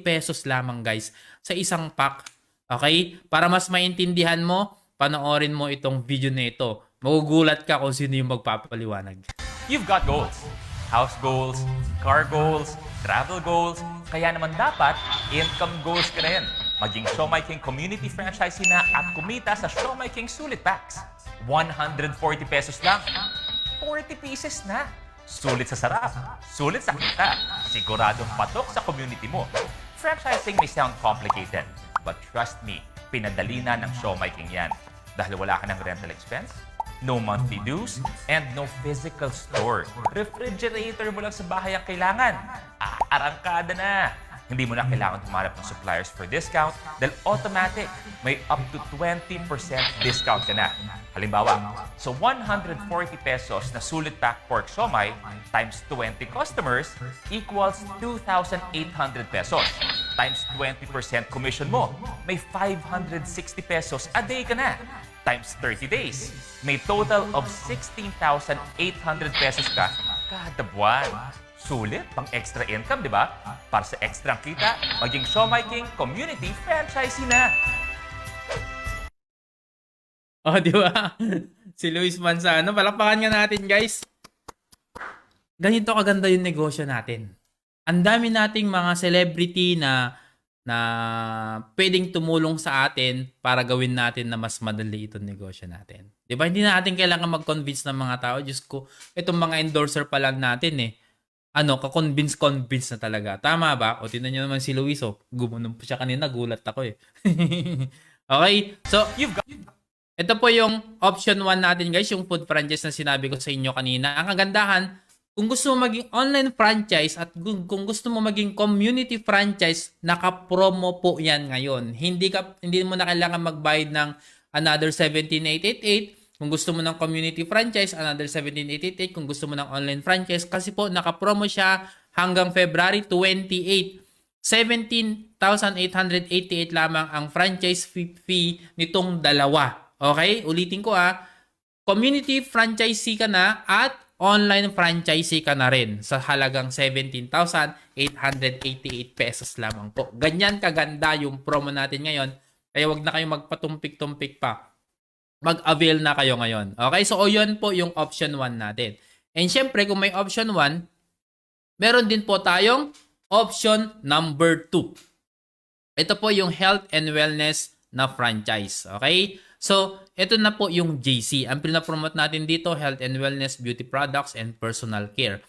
pesos lamang guys sa isang pack. Okay? Para mas maintindihan mo, panoorin mo itong video na ito. Magugulat ka kung sino yung magpapaliwanag. You've got goals. House goals, car goals, travel goals. Kaya naman dapat, income goals ka rin. Maging Showmaking Community Franchisee na at kumita sa Showmaking Sulit Packs. 140 pesos lang. 40 pieces na. Sulit sa sarap. Sulit sa kita. Siguradong patok sa community mo. Franchising may sound complicated. But trust me, pinadali na ng showmaking yan. Dahil wala ka ng rental expense, no monthly dues, and no physical store. Refrigerator mo lang sa bahay ang kailangan. Aarangkada na! Hindi mo na kailangan tumarap ng suppliers for discount dahil automatic may up to 20% discount ka na. Halimbawa, sa so 140 pesos na sulit pack pork siomay times 20 customers equals 2,800 pesos times 20% commission mo, may 560 pesos a day ka na. Times 30 days, may total of 16,800 pesos ka kada buwan. Sulit pang extra income, di ba? Para sa extra kita, maging King Community Franchisee na. Oh, di ba? *laughs* si Luis Manzano. Palakpakan nga natin, guys. Ganito kaganda yung negosyo natin ang dami nating mga celebrity na na pwedeng tumulong sa atin para gawin natin na mas madali itong negosyo natin. 'Di ba? Hindi na natin kailangan mag-convince ng mga tao. Just ko, itong mga endorser pa lang natin eh. Ano, ka-convince convince na talaga. Tama ba? O tingnan niyo naman si Luis, oh. Gumanon po siya kanina, gulat ako eh. *laughs* okay? So, you've got ito po yung option 1 natin guys, yung food franchise na sinabi ko sa inyo kanina. Ang kagandahan, kung gusto mo maging online franchise at kung gusto mo maging community franchise, naka-promo po yan ngayon. Hindi, ka, hindi mo na kailangan magbayad ng another 17888. Kung gusto mo ng community franchise, another 17888. Kung gusto mo ng online franchise, kasi po naka-promo siya hanggang February 28. 17,888 lamang ang franchise fee nitong dalawa. Okay? Ulitin ko ah. Community franchisee ka na at online franchisee ka na rin sa halagang 17,888 pesos lamang po. Ganyan kaganda yung promo natin ngayon. Kaya wag na kayong magpatumpik-tumpik pa. Mag-avail na kayo ngayon. Okay, so o yun po yung option 1 natin. And syempre, kung may option 1, meron din po tayong option number 2. Ito po yung health and wellness na franchise. Okay? So, ito na po yung JC. Ang pinapromote natin dito, health and wellness, beauty products, and personal care.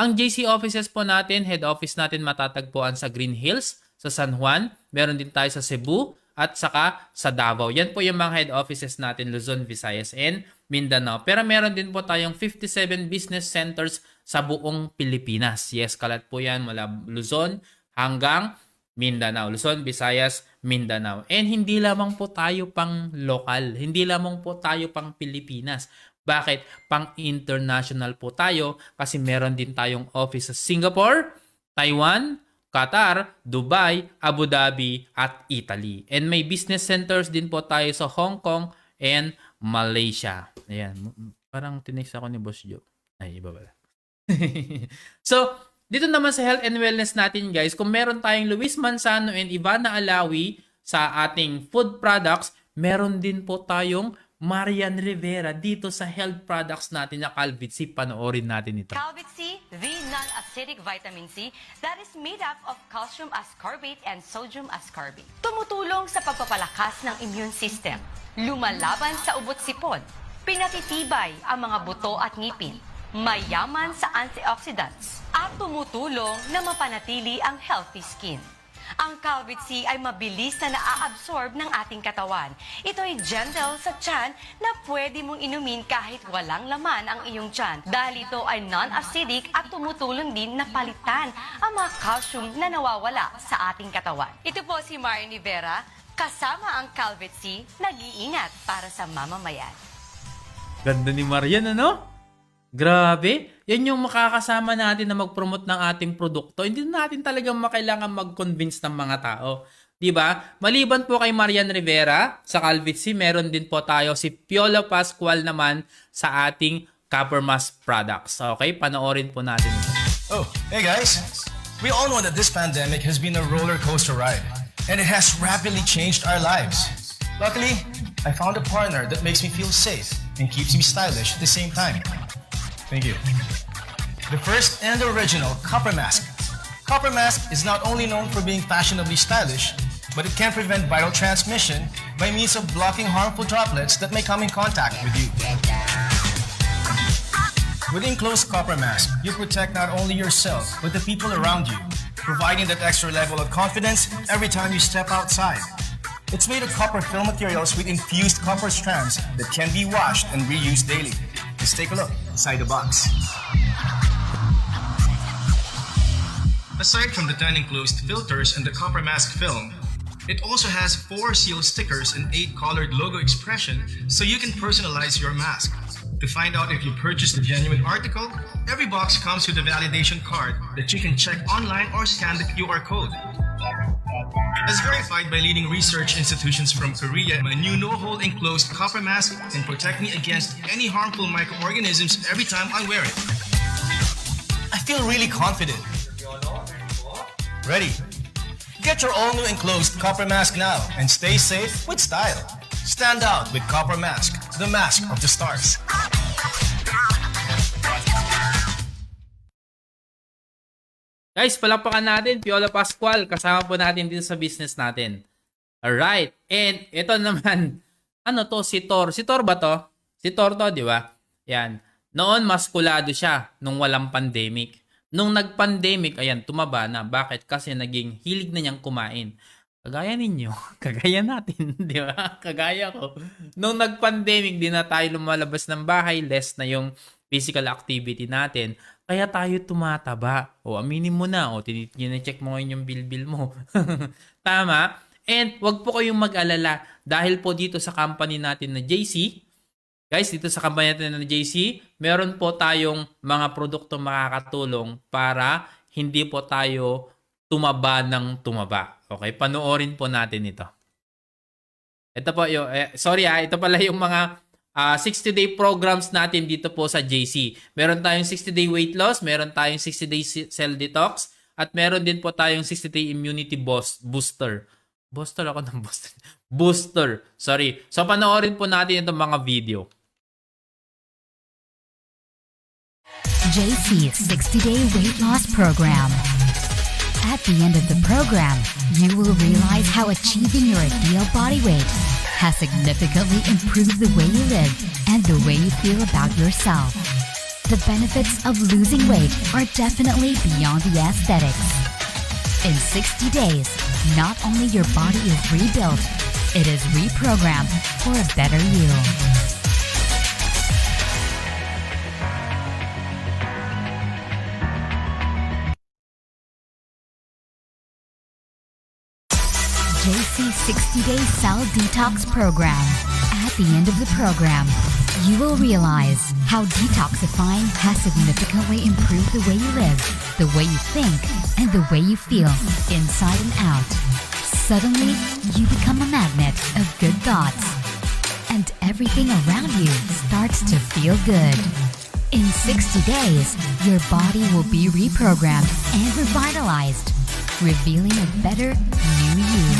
Ang JC offices po natin, head office natin matatagpuan sa Green Hills, sa San Juan, meron din tayo sa Cebu, at saka sa Davao. Yan po yung mga head offices natin, Luzon, Visayas, and Mindanao. Pero meron din po tayong 57 business centers sa buong Pilipinas. Yes, kalat po yan mula Luzon hanggang Mindanao, Luzon, Visayas, Mindanao. And hindi lamang po tayo pang local. hindi lamang po tayo pang Pilipinas. Bakit? Pang-international po tayo kasi meron din tayong office sa Singapore, Taiwan, Qatar, Dubai, Abu Dhabi at Italy. And may business centers din po tayo sa Hong Kong and Malaysia. Ayan, parang tinext ako ni Boss Joe. Ay, iba pala. *laughs* so, dito naman sa health and wellness natin guys, kung meron tayong Luis Manzano and Ivana Alawi sa ating food products, meron din po tayong Marian Rivera dito sa health products natin na Calvit C. Panoorin natin ito. Calvit C, the non-acidic vitamin C that is made up of calcium ascorbate and sodium ascorbate. Tumutulong sa pagpapalakas ng immune system, lumalaban sa ubot sipon, pinatitibay ang mga buto at ngipin, mayaman sa antioxidants at tumutulong na mapanatili ang healthy skin. Ang Calvit C ay mabilis na naaabsorb ng ating katawan. Ito ay gentle sa tiyan na pwede mong inumin kahit walang laman ang iyong tiyan. Dahil ito ay non-acidic at tumutulong din na palitan ang mga calcium na nawawala sa ating katawan. Ito po si Marian Rivera, kasama ang Calvit C, nag-iingat para sa mamamayan. Ganda ni Marian, ano? Grabe. Yan yung makakasama natin na mag-promote ng ating produkto. Hindi natin talaga makailangan mag-convince ng mga tao. 'Di ba? Maliban po kay Marian Rivera sa Calvici, meron din po tayo si Piola Pascual naman sa ating Copper Mass products. Okay, panoorin po natin. Oh, hey guys. We all know that this pandemic has been a roller coaster ride and it has rapidly changed our lives. Luckily, I found a partner that makes me feel safe and keeps me stylish at the same time. Thank you. The first and original copper mask. Copper mask is not only known for being fashionably stylish, but it can prevent viral transmission by means of blocking harmful droplets that may come in contact with you. With enclosed copper mask, you protect not only yourself, but the people around you, providing that extra level of confidence every time you step outside. It's made of copper film materials with infused copper strands that can be washed and reused daily. Let's take a look inside the box. Aside from the ten enclosed filters and the copper mask film, it also has 4 sealed stickers and 8 colored logo expression so you can personalize your mask. To find out if you purchased the genuine article, every box comes with a validation card that you can check online or scan the QR code as verified by leading research institutions from Korea. My new no-hole enclosed copper mask can protect me against any harmful microorganisms every time I wear it. I feel really confident. Ready. Get your all-new enclosed copper mask now and stay safe with style. Stand out with copper mask, the mask of the stars. Guys, palapakan natin Piola Pascual. Kasama po natin dito sa business natin. All right. And ito *laughs* naman, ano to? Si Tor. Si Tor ba to? Si Tor to, di ba? Yan. Noon, maskulado siya nung walang pandemic. Nung nag-pandemic, ayan, tumaba na. Bakit? Kasi naging hilig na niyang kumain. Kagaya ninyo, *laughs* kagaya natin, *laughs* di ba? Kagaya ko. Nung nag-pandemic, di na tayo lumalabas ng bahay, less na yung physical activity natin. Kaya tayo tumataba. O aminin mo na, o tinicheck mo ngayon yung bill-bill mo. *laughs* Tama? And wag po kayong mag-alala dahil po dito sa company natin na JC, guys, dito sa company natin na JC, meron po tayong mga produkto makakatulong para hindi po tayo tumaba ng tumaba. Okay, panoorin po natin ito. Ito po, yung, eh, sorry ah, ito pala yung mga uh, ah, 60-day programs natin dito po sa JC. Meron tayong 60-day weight loss, meron tayong 60-day cell detox, at meron din po tayong 60-day immunity boost, booster. Booster ako ng booster. *laughs* Booster. Sorry. So panoorin po natin itong mga video. JC 60-day weight loss program. At the end of the program, you will realize how achieving your ideal body weight has significantly improved the way you live and the way you feel about yourself. The benefits of losing weight are definitely beyond the aesthetics. In 60 days, not only your body is rebuilt, it is reprogrammed for a better you. Pepsi 60 Day Cell Detox Program. At the end of the program, you will realize how detoxifying has significantly improved the way you live, the way you think, and the way you feel, inside and out. Suddenly, you become a magnet of good thoughts, and everything around you starts to feel good. In 60 days, your body will be reprogrammed and revitalized, revealing a better new you.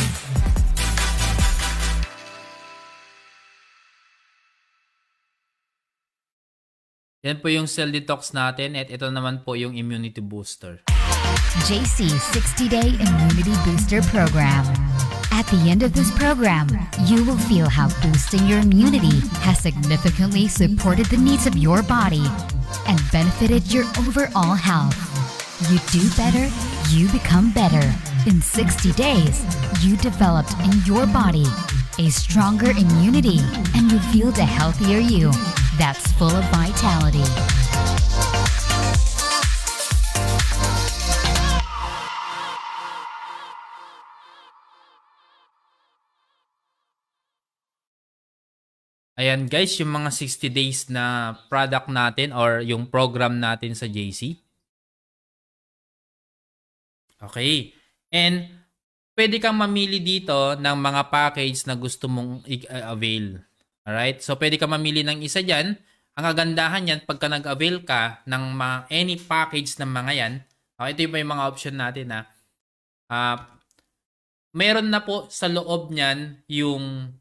Yan po yung cell detox natin at ito naman po yung immunity booster. JC 60-Day Immunity Booster Program. At the end of this program, you will feel how boosting your immunity has significantly supported the needs of your body and benefited your overall health. You do better, you become better. In 60 days, you developed in your body a stronger immunity and revealed a healthier you. that's full of vitality. Ayan guys, yung mga 60 days na product natin or yung program natin sa JC. Okay. And pwede kang mamili dito ng mga package na gusto mong i-avail. Alright? So, pwede ka mamili ng isa dyan. Ang kagandahan yan, pagka nag-avail ka ng mga, any package ng mga yan, okay, ito yung mga option natin na uh, ah, meron na po sa loob niyan yung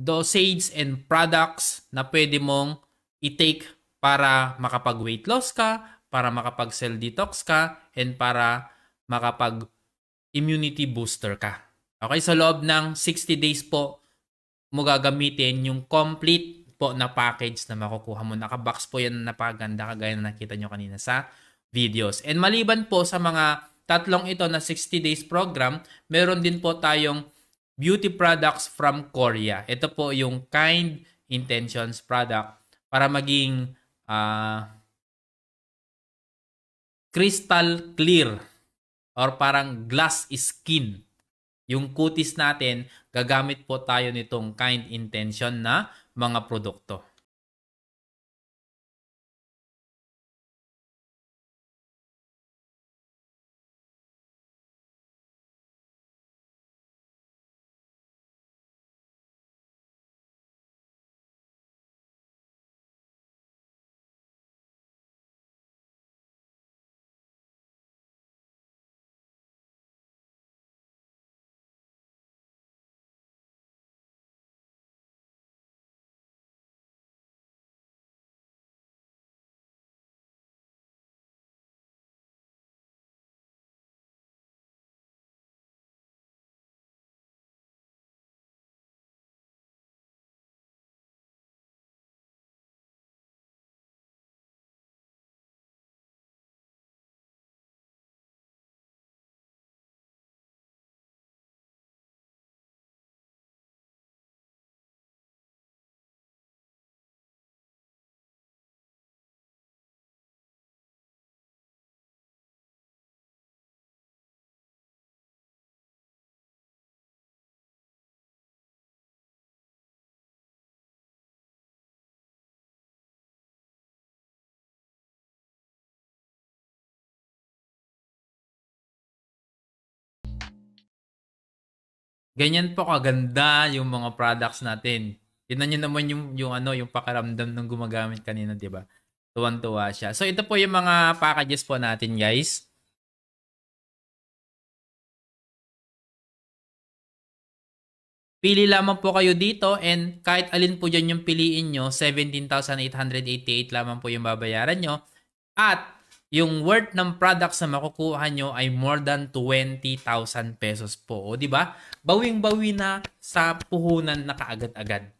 dosage and products na pwede mong i-take para makapag weight loss ka, para makapag cell detox ka, and para makapag immunity booster ka. Okay, sa loob ng 60 days po mo gagamitin yung complete po na package na makukuha mo. Nakabox po yan na napaganda kagaya na nakita nyo kanina sa videos. And maliban po sa mga tatlong ito na 60 days program, meron din po tayong beauty products from Korea. Ito po yung Kind Intentions product para maging uh, crystal clear or parang glass skin yung kutis natin, gagamit po tayo nitong kind intention na mga produkto. ganyan po kaganda yung mga products natin. Tingnan niyo naman yung yung ano, yung pakaramdam ng gumagamit kanina, 'di ba? Tuwan-tuwa siya. So ito po yung mga packages po natin, guys. Pili lamang po kayo dito and kahit alin po dyan yung piliin nyo, 17,888 lamang po yung babayaran nyo. At yung worth ng products na makukuha nyo ay more than 20,000 pesos po. O, oh, di ba? Bawing-bawi na sa puhunan na kaagad-agad.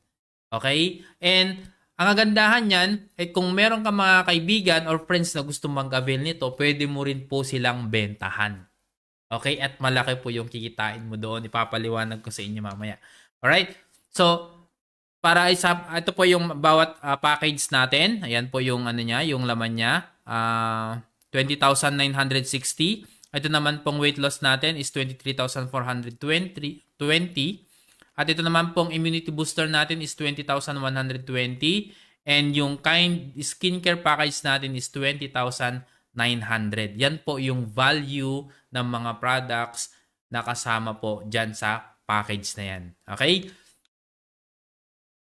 Okay? And, ang agandahan niyan ay eh, kung meron ka mga kaibigan or friends na gusto mag-avail nito, pwede mo rin po silang bentahan. Okay? At malaki po yung kikitain mo doon. Ipapaliwanag ko sa inyo mamaya. Alright? So, para isa, ito po yung bawat uh, package natin. Ayan po yung ano niya, yung laman niya uh, ah, 20,960. Ito naman pong weight loss natin is 23,420. At ito naman pong immunity booster natin is 20,120. And yung kind skincare package natin is 20,900. Yan po yung value ng mga products na kasama po dyan sa package na yan. Okay?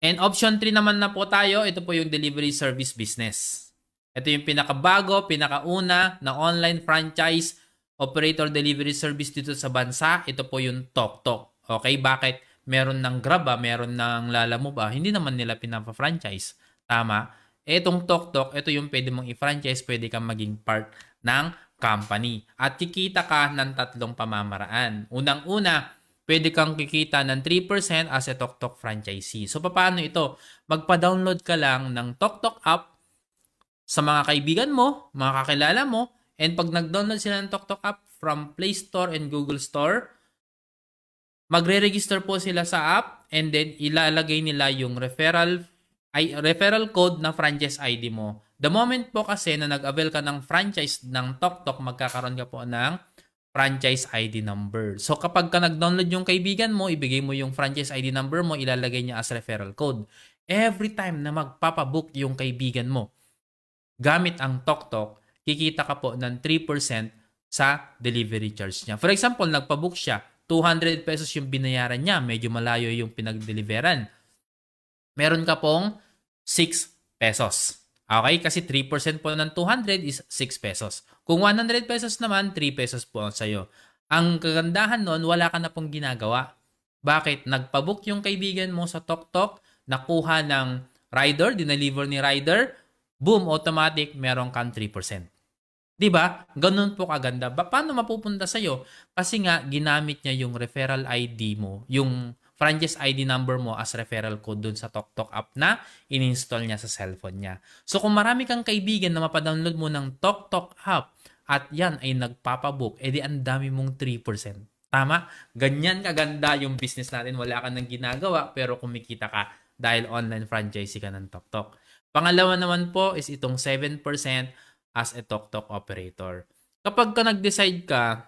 And option 3 naman na po tayo. Ito po yung delivery service business. Ito yung pinakabago, pinakauna na online franchise operator delivery service dito sa bansa. Ito po yung TokTok. Okay, bakit? Meron ng Grab ba? Ah, meron ng Lala ba? Hindi naman nila pinapa-franchise. Tama. Etong TokTok, ito yung pwede mong i-franchise, pwede kang maging part ng company. At kikita ka ng tatlong pamamaraan. Unang-una, pwede kang kikita ng 3% as a TokTok franchisee. So, paano ito? Magpa-download ka lang ng TokTok app sa mga kaibigan mo, mga kakilala mo, and pag nag-download sila ng TokTok app from Play Store and Google Store, magre-register po sila sa app and then ilalagay nila yung referral ay, referral code na franchise ID mo. The moment po kasi na nag-avail ka ng franchise ng TokTok, magkakaroon ka po ng franchise ID number. So kapag ka nag-download yung kaibigan mo, ibigay mo yung franchise ID number mo, ilalagay niya as referral code. Every time na magpapabook yung kaibigan mo gamit ang TokTok, kikita ka po ng 3% sa delivery charge niya. For example, nagpabook siya, 200 pesos yung binayaran niya, medyo malayo yung pinagdeliveran. Meron ka pong 6 pesos. Okay? Kasi 3% po ng 200 is 6 pesos. Kung 100 pesos naman, 3 pesos po ang sa'yo. Ang kagandahan noon, wala ka na pong ginagawa. Bakit? Nagpabook yung kaibigan mo sa TokTok, nakuha ng rider, dineliver ni rider, boom, automatic, meron kang 3%. 'Di ba? Ganun po kaganda. Ba, paano mapupunta sa iyo? Kasi nga ginamit niya yung referral ID mo, yung franchise ID number mo as referral code dun sa TokTok app na ininstall niya sa cellphone niya. So kung marami kang kaibigan na mapadownload mo ng TokTok app at yan ay nagpapabook, edi ang dami mong 3%. Tama? Ganyan kaganda yung business natin. Wala ka nang ginagawa pero kumikita ka dahil online franchisee ka ng TokTok. Pangalawa naman po is itong 7% as a TokTok operator. Kapag ka nag-decide ka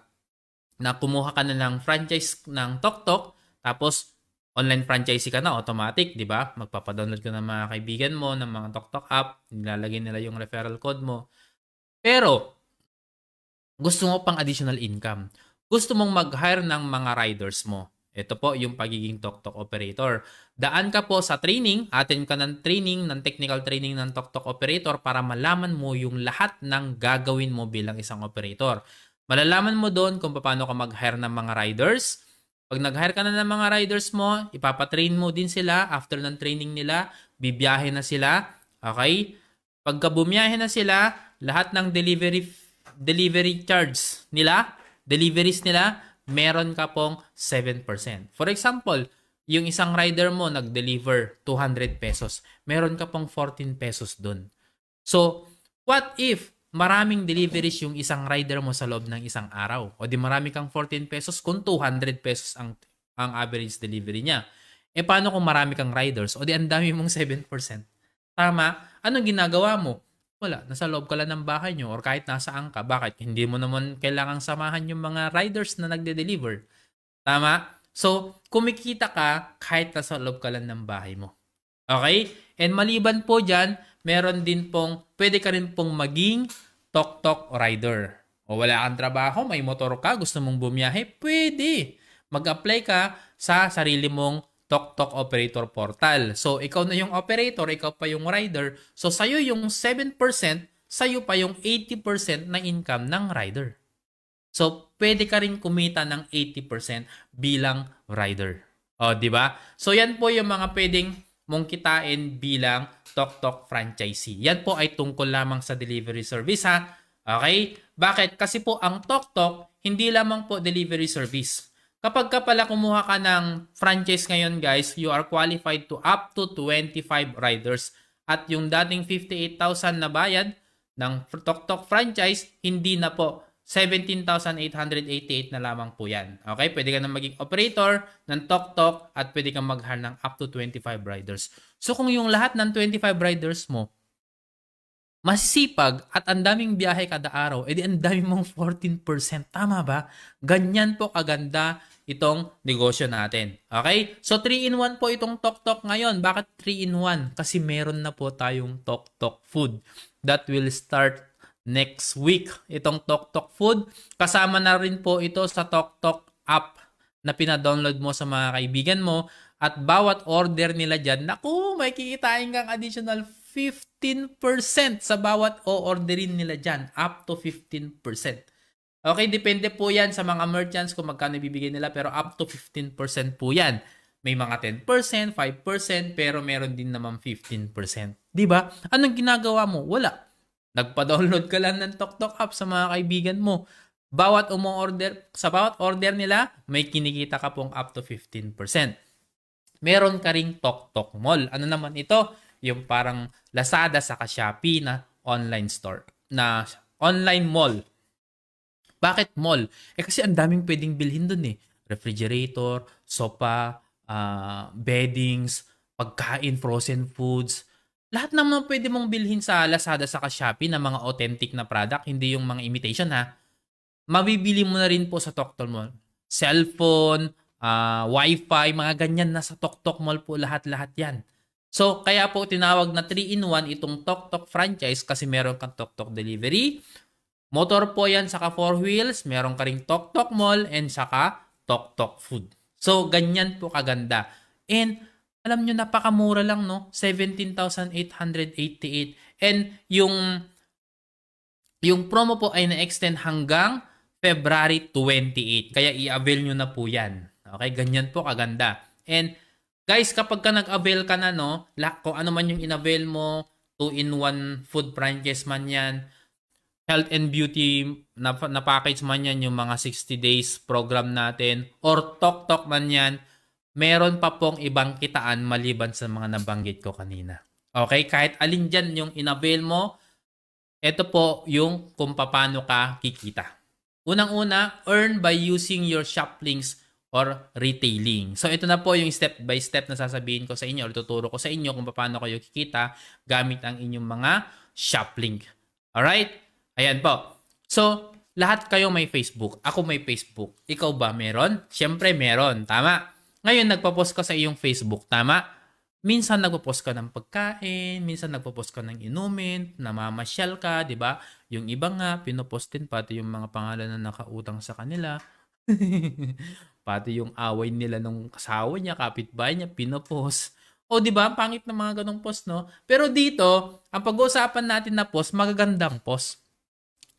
na kumuha ka na ng franchise ng TokTok, tapos online franchisee ka na automatic, di ba? Magpapa-download ka ng mga kaibigan mo ng mga TokTok app, nilalagay nila yung referral code mo. Pero, gusto mo pang additional income. Gusto mong mag-hire ng mga riders mo. Ito po yung pagiging TokTok operator. Daan ka po sa training, atin ka ng training, ng technical training ng TokTok operator para malaman mo yung lahat ng gagawin mo bilang isang operator. Malalaman mo doon kung paano ka mag-hire ng mga riders. Pag nag-hire ka na ng mga riders mo, ipapatrain mo din sila. After ng training nila, bibiyahe na sila. Okay? Pagka bumiyahe na sila, lahat ng delivery delivery charges nila, deliveries nila, meron ka pong 7%. For example, yung isang rider mo nag-deliver 200 pesos, meron ka pong 14 pesos dun. So, what if maraming deliveries yung isang rider mo sa loob ng isang araw? O di marami kang 14 pesos kung 200 pesos ang, ang average delivery niya. E paano kung marami kang riders? O di ang dami mong 7%? Tama? Anong ginagawa mo? wala, nasa loob ka lang ng bahay nyo or kahit nasaan ka, bakit? Hindi mo naman kailangang samahan yung mga riders na nagde-deliver. Tama? So, kumikita ka kahit nasa loob ka lang ng bahay mo. Okay? And maliban po dyan, meron din pong, pwede ka rin pong maging tok-tok rider. O wala kang trabaho, may motor ka, gusto mong bumiyahe, pwede. Mag-apply ka sa sarili mong TokTok operator portal. So ikaw na yung operator, ikaw pa yung rider. So sa'yo yung 7%, sa'yo pa yung 80% na income ng rider. So pwede ka rin kumita ng 80% bilang rider. O, di ba? So yan po yung mga pwedeng mong kitain bilang TokTok franchisee. Yan po ay tungkol lamang sa delivery service ha. Okay? Bakit? Kasi po ang TokTok hindi lamang po delivery service. Kapag ka pala kumuha ka ng franchise ngayon guys, you are qualified to up to 25 riders. At yung dating 58,000 na bayad ng TokTok franchise, hindi na po. 17,888 na lamang po yan. Okay? Pwede ka na maging operator ng TokTok at pwede kang mag-hire ng up to 25 riders. So kung yung lahat ng 25 riders mo masisipag at ang daming biyahe kada araw, edi ang dami mong 14%. Tama ba? Ganyan po kaganda itong negosyo natin. Okay? So 3-in-1 po itong TokTok ngayon. Bakit 3-in-1? Kasi meron na po tayong TokTok food that will start next week. Itong TokTok food, kasama na rin po ito sa TokTok app na pina-download mo sa mga kaibigan mo at bawat order nila dyan, naku, may kikitain kang additional 15% sa bawat o-orderin nila dyan. Up to 15%. Okay, depende po yan sa mga merchants kung magkano ibibigay nila pero up to 15% po yan. May mga 10%, 5% pero meron din naman 15%. 'Di ba? Anong ginagawa mo? Wala. Nagpa-download ka lang ng TokTok app sa mga kaibigan mo. Bawat umo-order, sa bawat order nila, may kinikita ka pong up to 15%. Meron ka ring TokTok Mall. Ano naman ito? Yung parang Lazada sa Shopee na online store. Na online mall. Bakit mall? Eh kasi ang daming pwedeng bilhin doon eh. Refrigerator, sofa, uh, ah, beddings, pagkain, frozen foods. Lahat naman pwede mong bilhin sa Lazada sa Shopee na mga authentic na product, hindi yung mga imitation ha. Mabibili mo na rin po sa Toktok Mall. Cellphone, uh, wifi, mga ganyan na sa Toktok Mall po lahat-lahat yan. So, kaya po tinawag na 3-in-1 itong TokTok franchise kasi meron kang TokTok delivery. Motor po yan, saka 4 wheels, meron ka ring TokTok mall, and saka TokTok food. So, ganyan po kaganda. And, alam nyo, napakamura lang, no? 17,888. And, yung, yung promo po ay na-extend hanggang February 28. Kaya i-avail nyo na po yan. Okay, ganyan po kaganda. And, Guys, kapag ka nag-avail ka na, no, kung ano man yung inavail mo, 2-in-1 food franchise man yan, health and beauty na, na package man yan, yung mga 60 days program natin, or tok-tok man yan, meron pa pong ibang kitaan maliban sa mga nabanggit ko kanina. Okay, kahit alin dyan yung inavail mo, ito po yung kung paano ka kikita. Unang-una, earn by using your shop links or retailing. So ito na po yung step by step na sasabihin ko sa inyo or tuturo ko sa inyo kung paano kayo kikita gamit ang inyong mga shop link. Alright? Ayan po. So, lahat kayo may Facebook. Ako may Facebook. Ikaw ba meron? Siyempre meron. Tama? Ngayon, nagpo-post ka sa iyong Facebook. Tama? Minsan nagpo-post ka ng pagkain, minsan nagpo-post ka ng inumin, namamasyal ka, di ba? Yung iba nga, pinopost din pati yung mga pangalan na nakautang sa kanila. *laughs* Pati yung away nila nung kasawa niya, kapitbahay niya, pinopost. O di ba, ang pangit ng mga ganong post, no? Pero dito, ang pag-uusapan natin na post, magagandang post.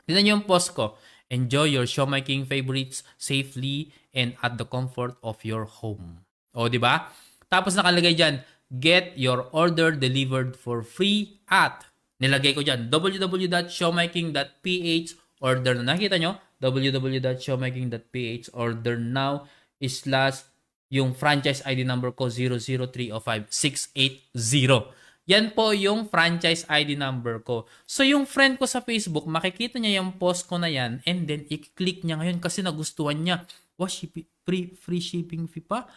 Tignan niyo yung post ko. Enjoy your showmaking favorites safely and at the comfort of your home. O di ba? Tapos nakalagay diyan, get your order delivered for free at nilagay ko diyan www.showmaking.ph order na nakita nyo www.showmaking.ph order now is slash yung franchise ID number ko 00305680. Yan po yung franchise ID number ko. So yung friend ko sa Facebook, makikita niya yung post ko na yan and then i-click niya ngayon kasi nagustuhan niya. What free, free shipping fee pa?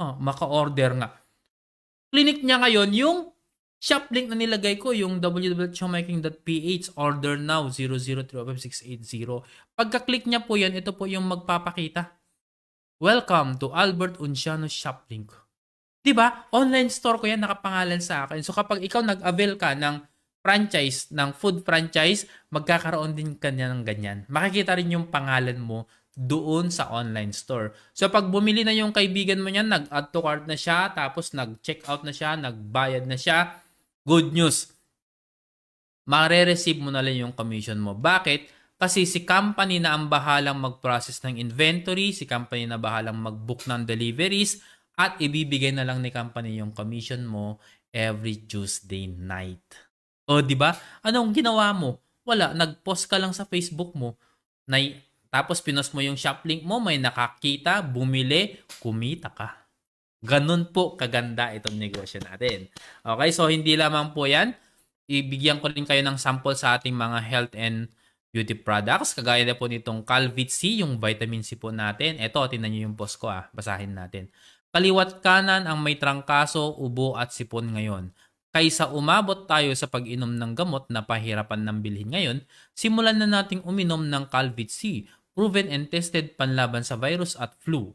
Oh, maka-order nga. Clinic niya ngayon yung Shop link na nilagay ko yung www.showmaking.ph order now 0035680. Pagka-click niya po yan, ito po yung magpapakita. Welcome to Albert Unciano Shop Link. 'Di ba? Online store ko yan nakapangalan sa akin. So kapag ikaw nag-avail ka ng franchise ng food franchise, magkakaroon din kanya ng ganyan. Makikita rin yung pangalan mo doon sa online store. So pag bumili na yung kaibigan mo niyan, nag-add to cart na siya, tapos nag-check out na siya, nagbayad na siya, Good news. Mare-receive mo na lang yung commission mo. Bakit? Kasi si company na ang bahalang mag-process ng inventory, si company na bahalang mag-book ng deliveries, at ibibigay na lang ni company yung commission mo every Tuesday night. O, di ba? Anong ginawa mo? Wala, nag-post ka lang sa Facebook mo. Na, tapos pinost mo yung shop link mo, may nakakita, bumili, kumita ka. Ganun po kaganda itong negosyo natin. Okay, so hindi lamang po yan. Ibigyan ko rin kayo ng sample sa ating mga health and beauty products. Kagaya na po nitong Calvit C, yung vitamin C po natin. Ito, tinan nyo yung post ko ah. Basahin natin. Kaliwat kanan ang may trangkaso, ubo at sipon ngayon. Kaysa umabot tayo sa pag-inom ng gamot na pahirapan ng bilhin ngayon, simulan na nating uminom ng Calvit C, proven and tested panlaban sa virus at flu.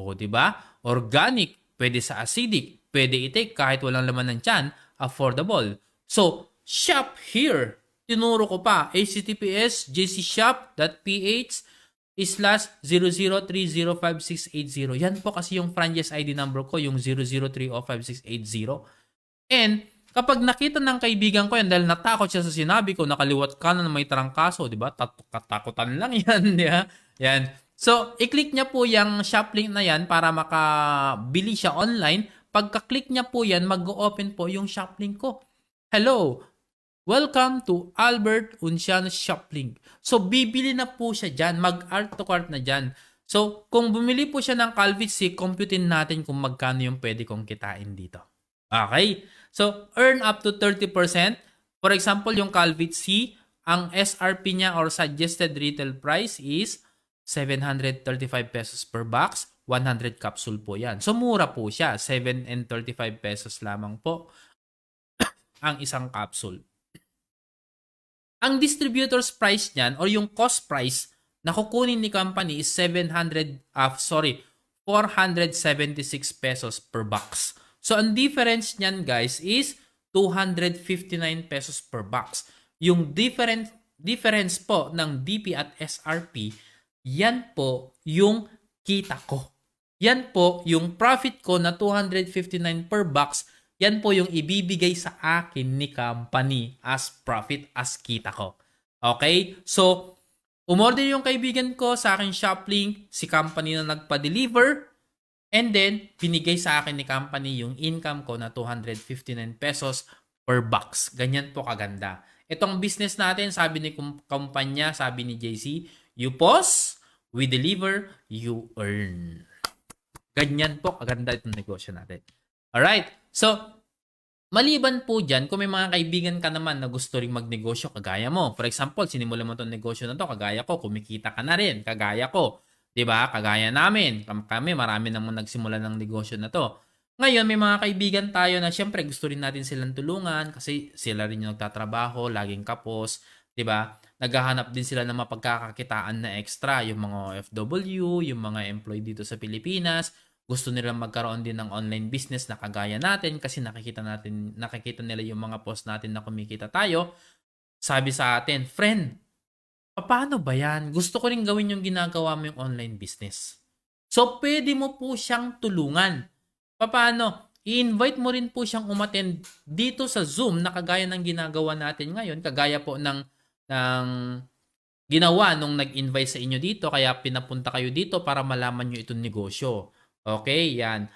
O ba? Diba? Organic, pwede sa acidic, pwede i-take kahit walang laman ng tiyan, affordable. So, shop here. Tinuro ko pa, https jcshop.ph slash 0030560. Yan po kasi yung franchise ID number ko, yung 00305680. And kapag nakita ng kaibigan ko yan, dahil natakot siya sa sinabi ko, nakaliwat ka na may trangkaso, di ba? katakutan lang *laughs* yan. Yeah? Yan. So, i-click niya po yung shop link na yan para makabili siya online. Pagka-click niya po yan, mag-open po yung shop link ko. Hello, welcome to Albert Unciano shop link. So, bibili na po siya dyan. Mag-art to cart na dyan. So, kung bumili po siya ng Calvin C, computein natin kung magkano yung pwede kong kitain dito. Okay? So, earn up to 30%. For example, yung Calvin C, ang SRP niya or suggested retail price is 735 pesos per box, 100 capsule po yan. So mura po siya, 7 and 35 pesos lamang po *clears throat* ang isang capsule. Ang distributor's price niyan or yung cost price na kukunin ni company is 700 uh, ah, sorry, 476 pesos per box. So ang difference niyan guys is 259 pesos per box. Yung different difference po ng DP at SRP yan po yung kita ko. Yan po yung profit ko na 259 per box. Yan po yung ibibigay sa akin ni company as profit, as kita ko. Okay? So, umorder yung kaibigan ko sa akin shop link, si company na nagpa-deliver, and then binigay sa akin ni company yung income ko na 259 pesos per box. Ganyan po kaganda. Itong business natin, sabi ni kumpanya, sabi ni JC, you pause, We deliver, you earn. Ganyan po kaganda itong negosyo natin. Alright, so Maliban po dyan, kung may mga kaibigan ka naman na gusto rin magnegosyo kagaya mo. For example, sinimula mo itong negosyo na to kagaya ko, kumikita ka na rin, kagaya ko. ba diba? Kagaya namin. Kami, marami namang nagsimula ng negosyo na to. Ngayon, may mga kaibigan tayo na syempre gusto rin natin silang tulungan kasi sila rin yung nagtatrabaho, laging kapos. ba diba? naghahanap din sila ng mapagkakakitaan na extra. Yung mga OFW, yung mga employee dito sa Pilipinas, gusto nila magkaroon din ng online business na kagaya natin kasi nakikita natin nakikita nila yung mga post natin na kumikita tayo. Sabi sa atin, friend, paano ba yan? Gusto ko rin gawin yung ginagawa mo yung online business. So, pwede mo po siyang tulungan. Paano? I-invite mo rin po siyang umattend dito sa Zoom na kagaya ng ginagawa natin ngayon, kagaya po ng ng ginawa nung nag-invite sa inyo dito kaya pinapunta kayo dito para malaman nyo itong negosyo. Okay, yan.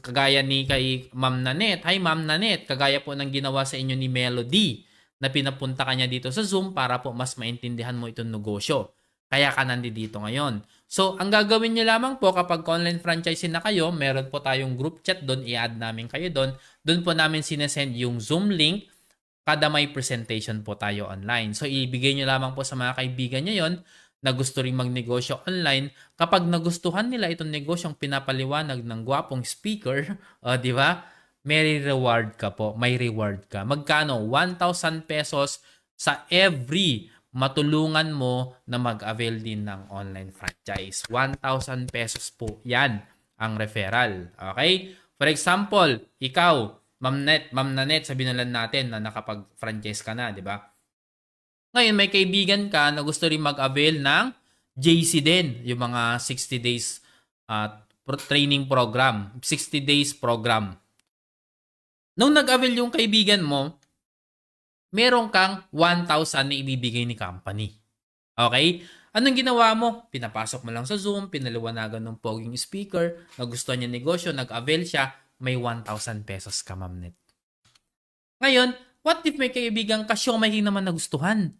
Kagaya ni kay Ma'am Nanet. Hi Ma'am Nanet, kagaya po ng ginawa sa inyo ni Melody na pinapunta kanya dito sa Zoom para po mas maintindihan mo itong negosyo. Kaya ka nandito ngayon. So, ang gagawin nyo lamang po kapag online franchisee na kayo, meron po tayong group chat doon, i-add namin kayo doon. Doon po namin sinesend yung Zoom link kada may presentation po tayo online. So ibigay nyo lamang po sa mga kaibigan nyo yon na gusto rin magnegosyo online. Kapag nagustuhan nila itong negosyong pinapaliwanag ng gwapong speaker, uh, *laughs* di ba? May reward ka po. May reward ka. Magkano? 1,000 pesos sa every matulungan mo na mag-avail din ng online franchise. 1,000 pesos po yan ang referral. Okay? For example, ikaw, Ma'am Net, Ma'am Nanette sa binalan natin na nakapag-franchise ka na, di ba? Ngayon, may kaibigan ka na gusto rin mag-avail ng JC din, yung mga 60 days at uh, training program, 60 days program. Nung nag-avail yung kaibigan mo, meron kang 1,000 na ibibigay ni company. Okay? Anong ginawa mo? Pinapasok mo lang sa Zoom, pinaliwanagan ng poging speaker, nagustuhan niya negosyo, nag-avail siya, may 1,000 pesos ka, ma'am net. Ngayon, what if may kaibigan ka siyang may naman nagustuhan?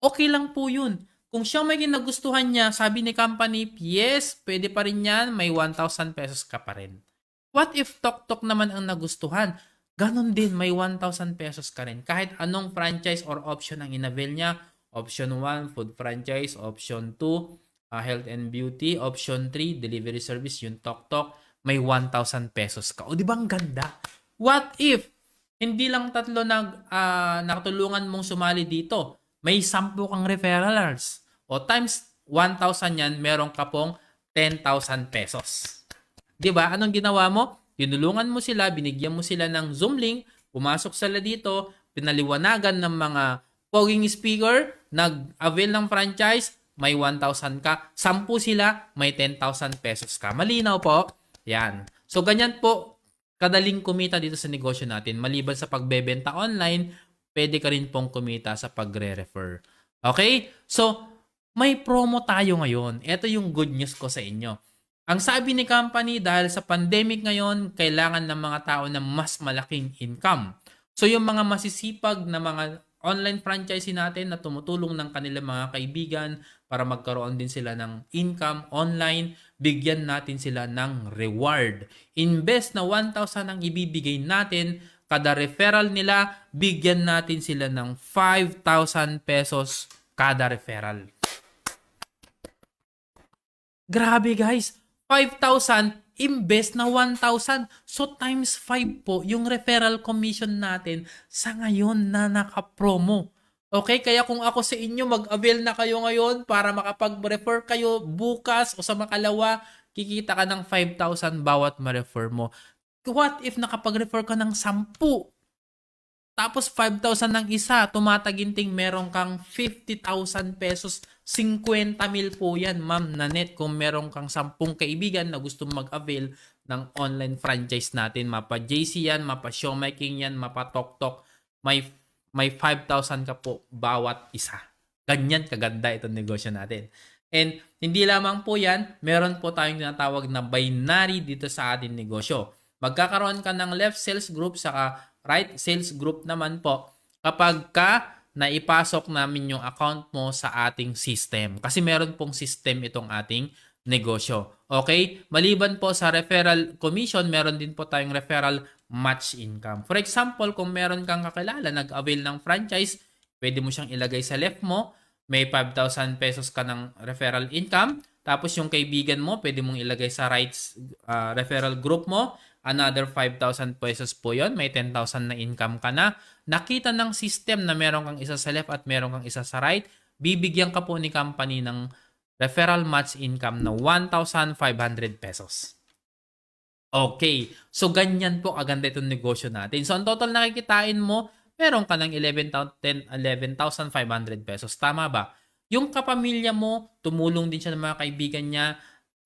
Okay lang po yun. Kung siya may nagustuhan niya, sabi ni company, yes, pwede pa rin yan, may 1,000 pesos ka pa rin. What if tok-tok naman ang nagustuhan? Ganon din, may 1,000 pesos ka rin. Kahit anong franchise or option ang inavail niya, option 1, food franchise, option 2, uh, ah, health and beauty, option 3, delivery service, yung tok-tok, may 1,000 pesos ka. O di ba ang ganda? What if hindi lang tatlo nag uh, nakatulungan mong sumali dito? May 10 kang referrals. O times 1,000 yan, meron ka pong 10,000 pesos. 'Di ba? Anong ginawa mo? Tinulungan mo sila, binigyan mo sila ng Zoom link, pumasok sila dito, pinaliwanagan ng mga poging speaker, nag-avail ng franchise, may 1,000 ka. 10 sila, may 10,000 pesos ka. Malinaw po. Yan. So, ganyan po kadaling kumita dito sa negosyo natin. Maliban sa pagbebenta online, pwede ka rin pong kumita sa pagre-refer. Okay? So, may promo tayo ngayon. Ito yung good news ko sa inyo. Ang sabi ni company, dahil sa pandemic ngayon, kailangan ng mga tao ng mas malaking income. So, yung mga masisipag na mga online franchise natin na tumutulong ng kanilang mga kaibigan para magkaroon din sila ng income online, bigyan natin sila ng reward. Invest na 1,000 ang ibibigay natin, kada referral nila, bigyan natin sila ng 5,000 pesos kada referral. Grabe guys, 5,000 imbes na 1,000. So times 5 po yung referral commission natin sa ngayon na nakapromo. Okay, kaya kung ako sa inyo, mag-avail na kayo ngayon para makapag-refer kayo bukas o sa makalawa, kikita ka ng 5,000 bawat ma-refer mo. What if nakapag-refer ka ng 10 tapos 5,000 ng isa, tumataginting meron kang 50,000 pesos. 50 mil po yan, ma'am, na net kung meron kang 10 kaibigan na gustong mag-avail ng online franchise natin. Mapa JC yan, mapa Showmaking yan, mapa TokTok. May, may 5,000 ka po bawat isa. Ganyan kaganda itong negosyo natin. And hindi lamang po yan, meron po tayong tinatawag na binary dito sa ating negosyo. Magkakaroon ka ng left sales group sa Right? Sales group naman po kapag ka naipasok namin yung account mo sa ating system. Kasi meron pong system itong ating negosyo. Okay? Maliban po sa referral commission, meron din po tayong referral match income. For example, kung meron kang kakilala, nag-avail ng franchise, pwede mo siyang ilagay sa left mo, may 5,000 pesos ka ng referral income, tapos yung kaibigan mo, pwede mong ilagay sa rights uh, referral group mo, Another 5,000 pesos po yon May 10,000 na income ka na. Nakita ng system na meron kang isa sa left at meron kang isa sa right. Bibigyan ka po ni company ng referral match income na 1,500 pesos. Okay. So, ganyan po aganda itong negosyo natin. So, ang total nakikitain mo, meron ka ng 11,500 pesos. Tama ba? Yung kapamilya mo, tumulong din siya ng mga kaibigan niya,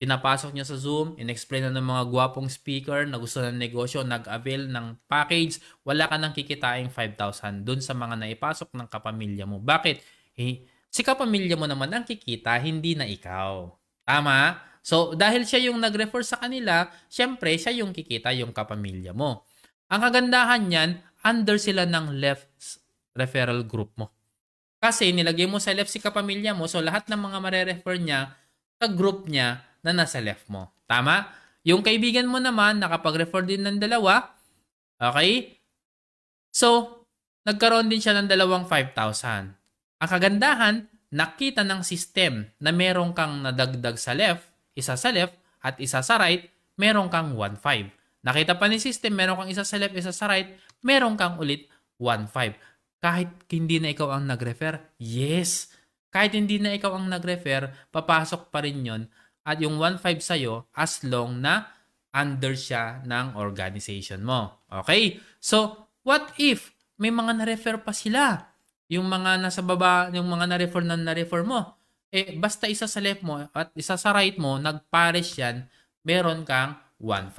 Pinapasok niya sa Zoom, inexplain na ng mga gwapong speaker na gusto ng negosyo, nag-avail ng package, wala ka nang kikitain 5,000 dun sa mga naipasok ng kapamilya mo. Bakit? Eh, si kapamilya mo naman ang kikita, hindi na ikaw. Tama? So, dahil siya yung nag-refer sa kanila, syempre, siya yung kikita yung kapamilya mo. Ang kagandahan niyan, under sila ng left referral group mo. Kasi nilagay mo sa left si kapamilya mo, so lahat ng mga marerefer niya, sa group niya, na nasa left mo. Tama? Yung kaibigan mo naman, nakapag-refer din ng dalawa. Okay? So, nagkaroon din siya ng dalawang 5,000. Ang kagandahan, nakita ng system na meron kang nadagdag sa left, isa sa left, at isa sa right, meron kang 1.5. Nakita pa ni system, meron kang isa sa left, isa sa right, meron kang ulit 1.5. Kahit hindi na ikaw ang nag-refer, yes. Kahit hindi na ikaw ang nag-refer, papasok pa rin yon at yung 1.5 sa'yo as long na under siya ng organization mo. Okay? So, what if may mga na-refer pa sila? Yung mga nasa baba, yung mga na-refer na na-refer mo. Eh, basta isa sa left mo at isa sa right mo, nag-pares yan, meron kang 1.5.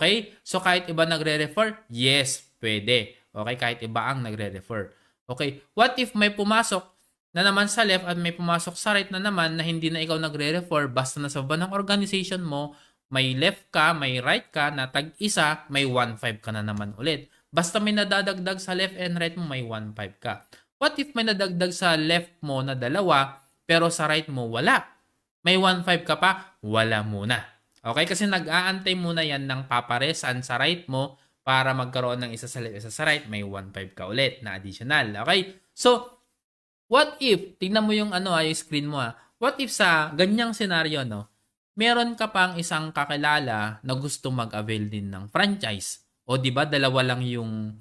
Okay? So, kahit iba nagre-refer, yes, pwede. Okay? Kahit iba ang nagre-refer. Okay? What if may pumasok na naman sa left at may pumasok sa right na naman na hindi na ikaw nagre-refer basta nasa ba ng organization mo, may left ka, may right ka na tag isa, may 1-5 ka na naman ulit. Basta may nadadagdag sa left and right mo, may 1-5 ka. What if may nadagdag sa left mo na dalawa pero sa right mo wala? May 1-5 ka pa? Wala muna. Okay? Kasi nag-aantay muna yan ng paparesan sa right mo para magkaroon ng isa sa left, isa sa right, may 1-5 ka ulit na additional. Okay? So, What if, tingnan mo yung ano, ah, yung screen mo ah. What if sa ganyang scenario, no, meron ka pang isang kakilala na gusto mag-avail din ng franchise. O 'di ba, dalawa lang yung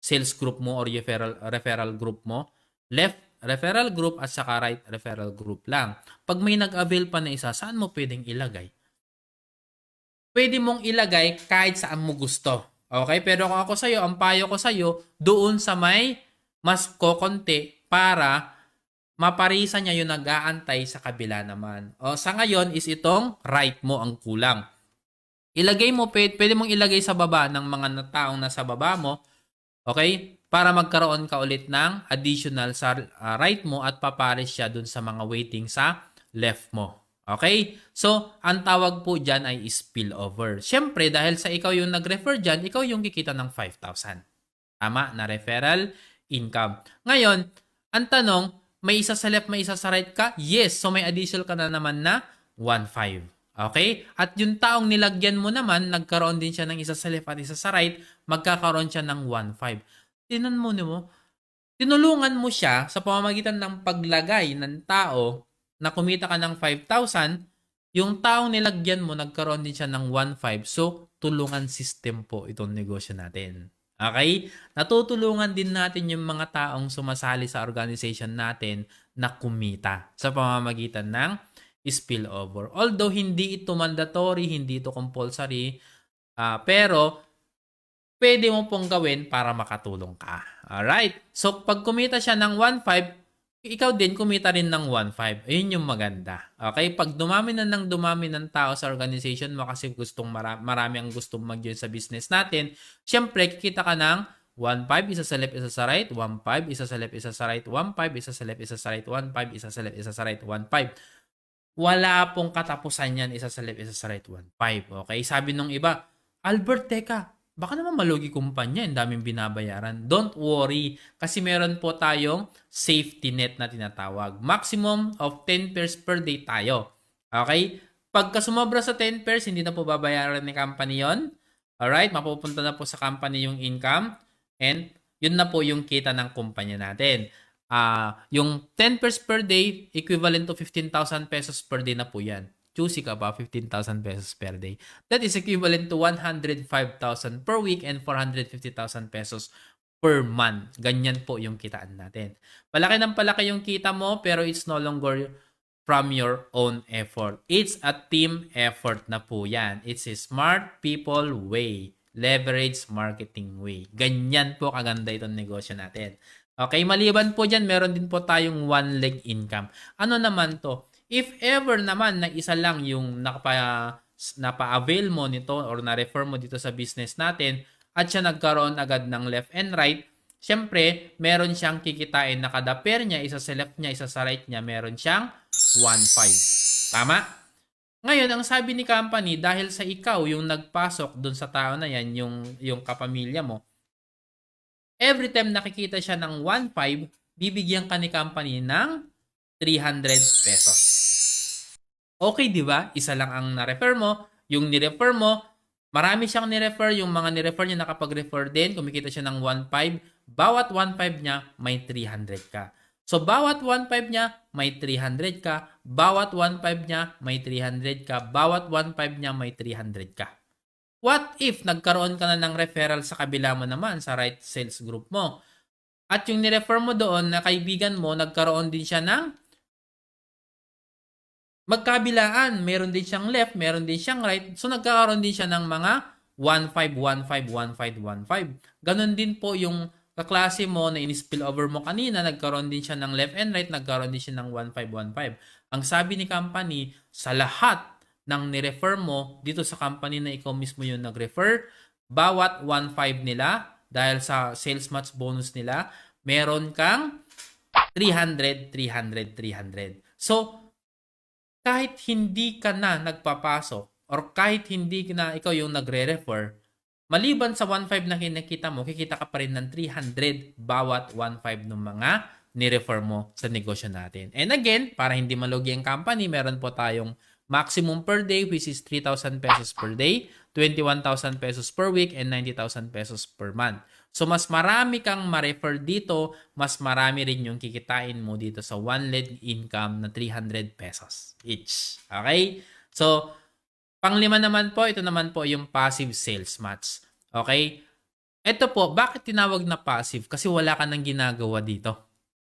sales group mo or referral referral group mo. Left referral group at saka right referral group lang. Pag may nag-avail pa na isa, saan mo pwedeng ilagay? Pwede mong ilagay kahit saan mo gusto. Okay? Pero kung ako sa'yo, ang payo ko sa'yo, doon sa may mas kokonti para maparisa niya yung nag-aantay sa kabila naman. O, sa ngayon is itong right mo ang kulang. Ilagay mo, pwede, pwede mong ilagay sa baba ng mga taong nasa baba mo, okay? Para magkaroon ka ulit ng additional sa uh, right mo at paparis siya dun sa mga waiting sa left mo. Okay? So, ang tawag po dyan ay spillover. Siyempre, dahil sa ikaw yung nag-refer dyan, ikaw yung kikita ng 5,000. Tama, na referral income. Ngayon, ang tanong, may isa sa left, may isa sa right ka? Yes. So may additional ka na naman na 1.5. Okay? At yung taong nilagyan mo naman, nagkaroon din siya ng isa sa left at isa sa right, magkakaroon siya ng 1.5. Tinan mo mo, tinulungan mo siya sa pamamagitan ng paglagay ng tao na kumita ka ng 5,000, yung taong nilagyan mo, nagkaroon din siya ng 1.5. So, tulungan system po itong negosyo natin. Okay? Natutulungan din natin yung mga taong sumasali sa organization natin na kumita sa pamamagitan ng spillover. Although hindi ito mandatory, hindi ito compulsory, uh, pero pwede mo pong gawin para makatulong ka. Alright? So, pag kumita siya ng 1.5, ikaw din kumita rin ng 1.5. Ayun yung maganda. Okay? Pag dumami na ng dumami ng tao sa organization mo kasi gustong mara- marami ang gustong mag sa business natin, syempre kikita ka ng 1.5, isa sa left, isa sa right, 1.5, isa sa left, isa sa right, 1.5, isa sa left, isa sa right, 1.5, isa sa left, isa sa right, 1.5. Wala pong katapusan yan, isa sa left, isa sa right, 1.5. Okay? Sabi nung iba, Albert, teka, baka naman malugi kumpanya, ang daming binabayaran. Don't worry, kasi meron po tayong safety net na tinatawag. Maximum of 10 pairs per day tayo. Okay? Pagka sumobra sa 10 pairs, hindi na po babayaran ni company yon. Alright? Mapupunta na po sa company yung income. And yun na po yung kita ng kumpanya natin. Uh, yung 10 pairs per day, equivalent to 15,000 pesos per day na po yan choosy ka ba, 15,000 pesos per day. That is equivalent to 105,000 per week and 450,000 pesos per month. Ganyan po yung kitaan natin. Palaki ng palaki yung kita mo pero it's no longer from your own effort. It's a team effort na po yan. It's a smart people way. Leverage marketing way. Ganyan po kaganda itong negosyo natin. Okay, maliban po dyan, meron din po tayong one-leg income. Ano naman to? If ever naman na isa lang yung nakapa, napa-avail mo nito or na-refer mo dito sa business natin at siya nagkaroon agad ng left and right, syempre, meron siyang kikitain na kada pair niya, isa sa left niya, isa sa right niya, meron siyang 1.5. Tama? Ngayon, ang sabi ni company, dahil sa ikaw yung nagpasok doon sa tao na yan, yung, yung kapamilya mo, every time nakikita siya ng 1.5, bibigyan ka ni company ng 300 pesos. Okay, di ba? Isa lang ang na-refer mo. Yung ni-refer mo, marami siyang ni-refer. Yung mga ni-refer niya nakapag-refer din, kumikita siya ng 1.5. Bawat 1.5 niya, may 300 ka. So, bawat 1.5 niya, may 300 ka. Bawat 1.5 niya, may 300 ka. Bawat 1.5 niya, may 300 ka. What if nagkaroon ka na ng referral sa kabila mo naman sa right sales group mo? At yung ni-refer mo doon na kaibigan mo, nagkaroon din siya ng magkabilaan. Meron din siyang left, meron din siyang right. So nagkakaroon din siya ng mga 1-5, 1-5, 1-5, 1-5. Ganon din po yung kaklase mo na in-spill over mo kanina, nagkaroon din siya ng left and right, nagkaroon din siya ng 1-5, 1-5. Ang sabi ni company, sa lahat ng nirefer mo dito sa company na ikaw mismo yung nag-refer, bawat 1-5 nila, dahil sa sales match bonus nila, meron kang 300, 300, 300. So, kahit hindi ka na nagpapasok or kahit hindi na ikaw yung nagre-refer, maliban sa 1.5 na kinikita mo, kikita ka pa rin ng 300 bawat 1.5 ng mga ni-refer mo sa negosyo natin. And again, para hindi malugi ang company, meron po tayong maximum per day which is 3,000 pesos per day, 21,000 pesos per week, and 90,000 pesos per month. So mas marami kang ma-refer dito, mas marami rin yung kikitain mo dito sa one lead income na 300 pesos each. Okay? So panglima naman po, ito naman po yung passive sales match. Okay? Ito po, bakit tinawag na passive? Kasi wala ka nang ginagawa dito.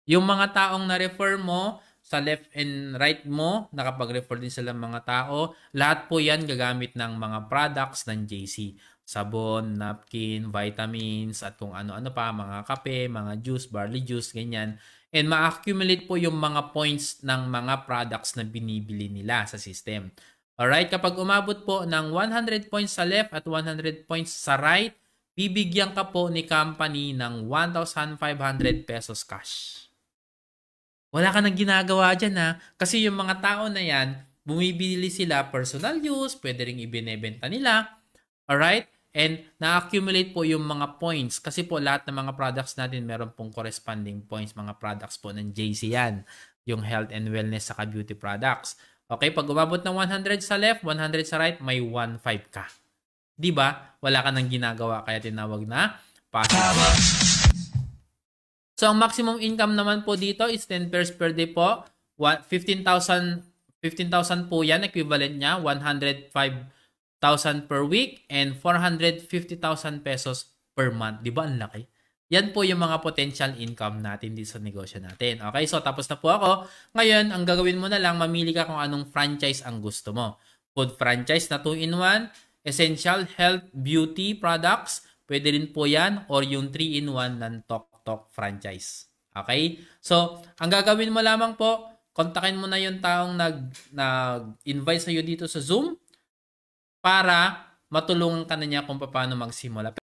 Yung mga taong na-refer mo, sa left and right mo, nakapag-refer din sila mga tao. Lahat po yan gagamit ng mga products ng JC sabon, napkin, vitamins, at kung ano-ano pa, mga kape, mga juice, barley juice, ganyan. And ma-accumulate po yung mga points ng mga products na binibili nila sa system. Alright, kapag umabot po ng 100 points sa left at 100 points sa right, bibigyan ka po ni company ng 1,500 pesos cash. Wala ka nang ginagawa dyan ha. Kasi yung mga tao na yan, bumibili sila personal use, pwede rin ibinebenta nila. Alright? And na-accumulate po yung mga points kasi po lahat ng mga products natin meron pong corresponding points. Mga products po ng JC yan, yung health and wellness sa beauty products. Okay, pag umabot ng 100 sa left, 100 sa right, may 15 ka. 'Di ba? Wala ka nang ginagawa kaya tinawag na passive. So ang maximum income naman po dito is 10 pairs per day po. 15,000 15,000 po 'yan equivalent niya 105 per week and 450,000 pesos per month. Di ba? Ang laki. Yan po yung mga potential income natin dito sa negosyo natin. Okay, so tapos na po ako. Ngayon, ang gagawin mo na lang, mamili ka kung anong franchise ang gusto mo. Food franchise na 2-in-1, essential health beauty products, pwede rin po yan, or yung 3-in-1 ng Tok Tok franchise. Okay? So, ang gagawin mo lamang po, kontakin mo na yung taong nag, nag-invite iyo dito sa Zoom para matulungan ka na niya kung paano magsimula.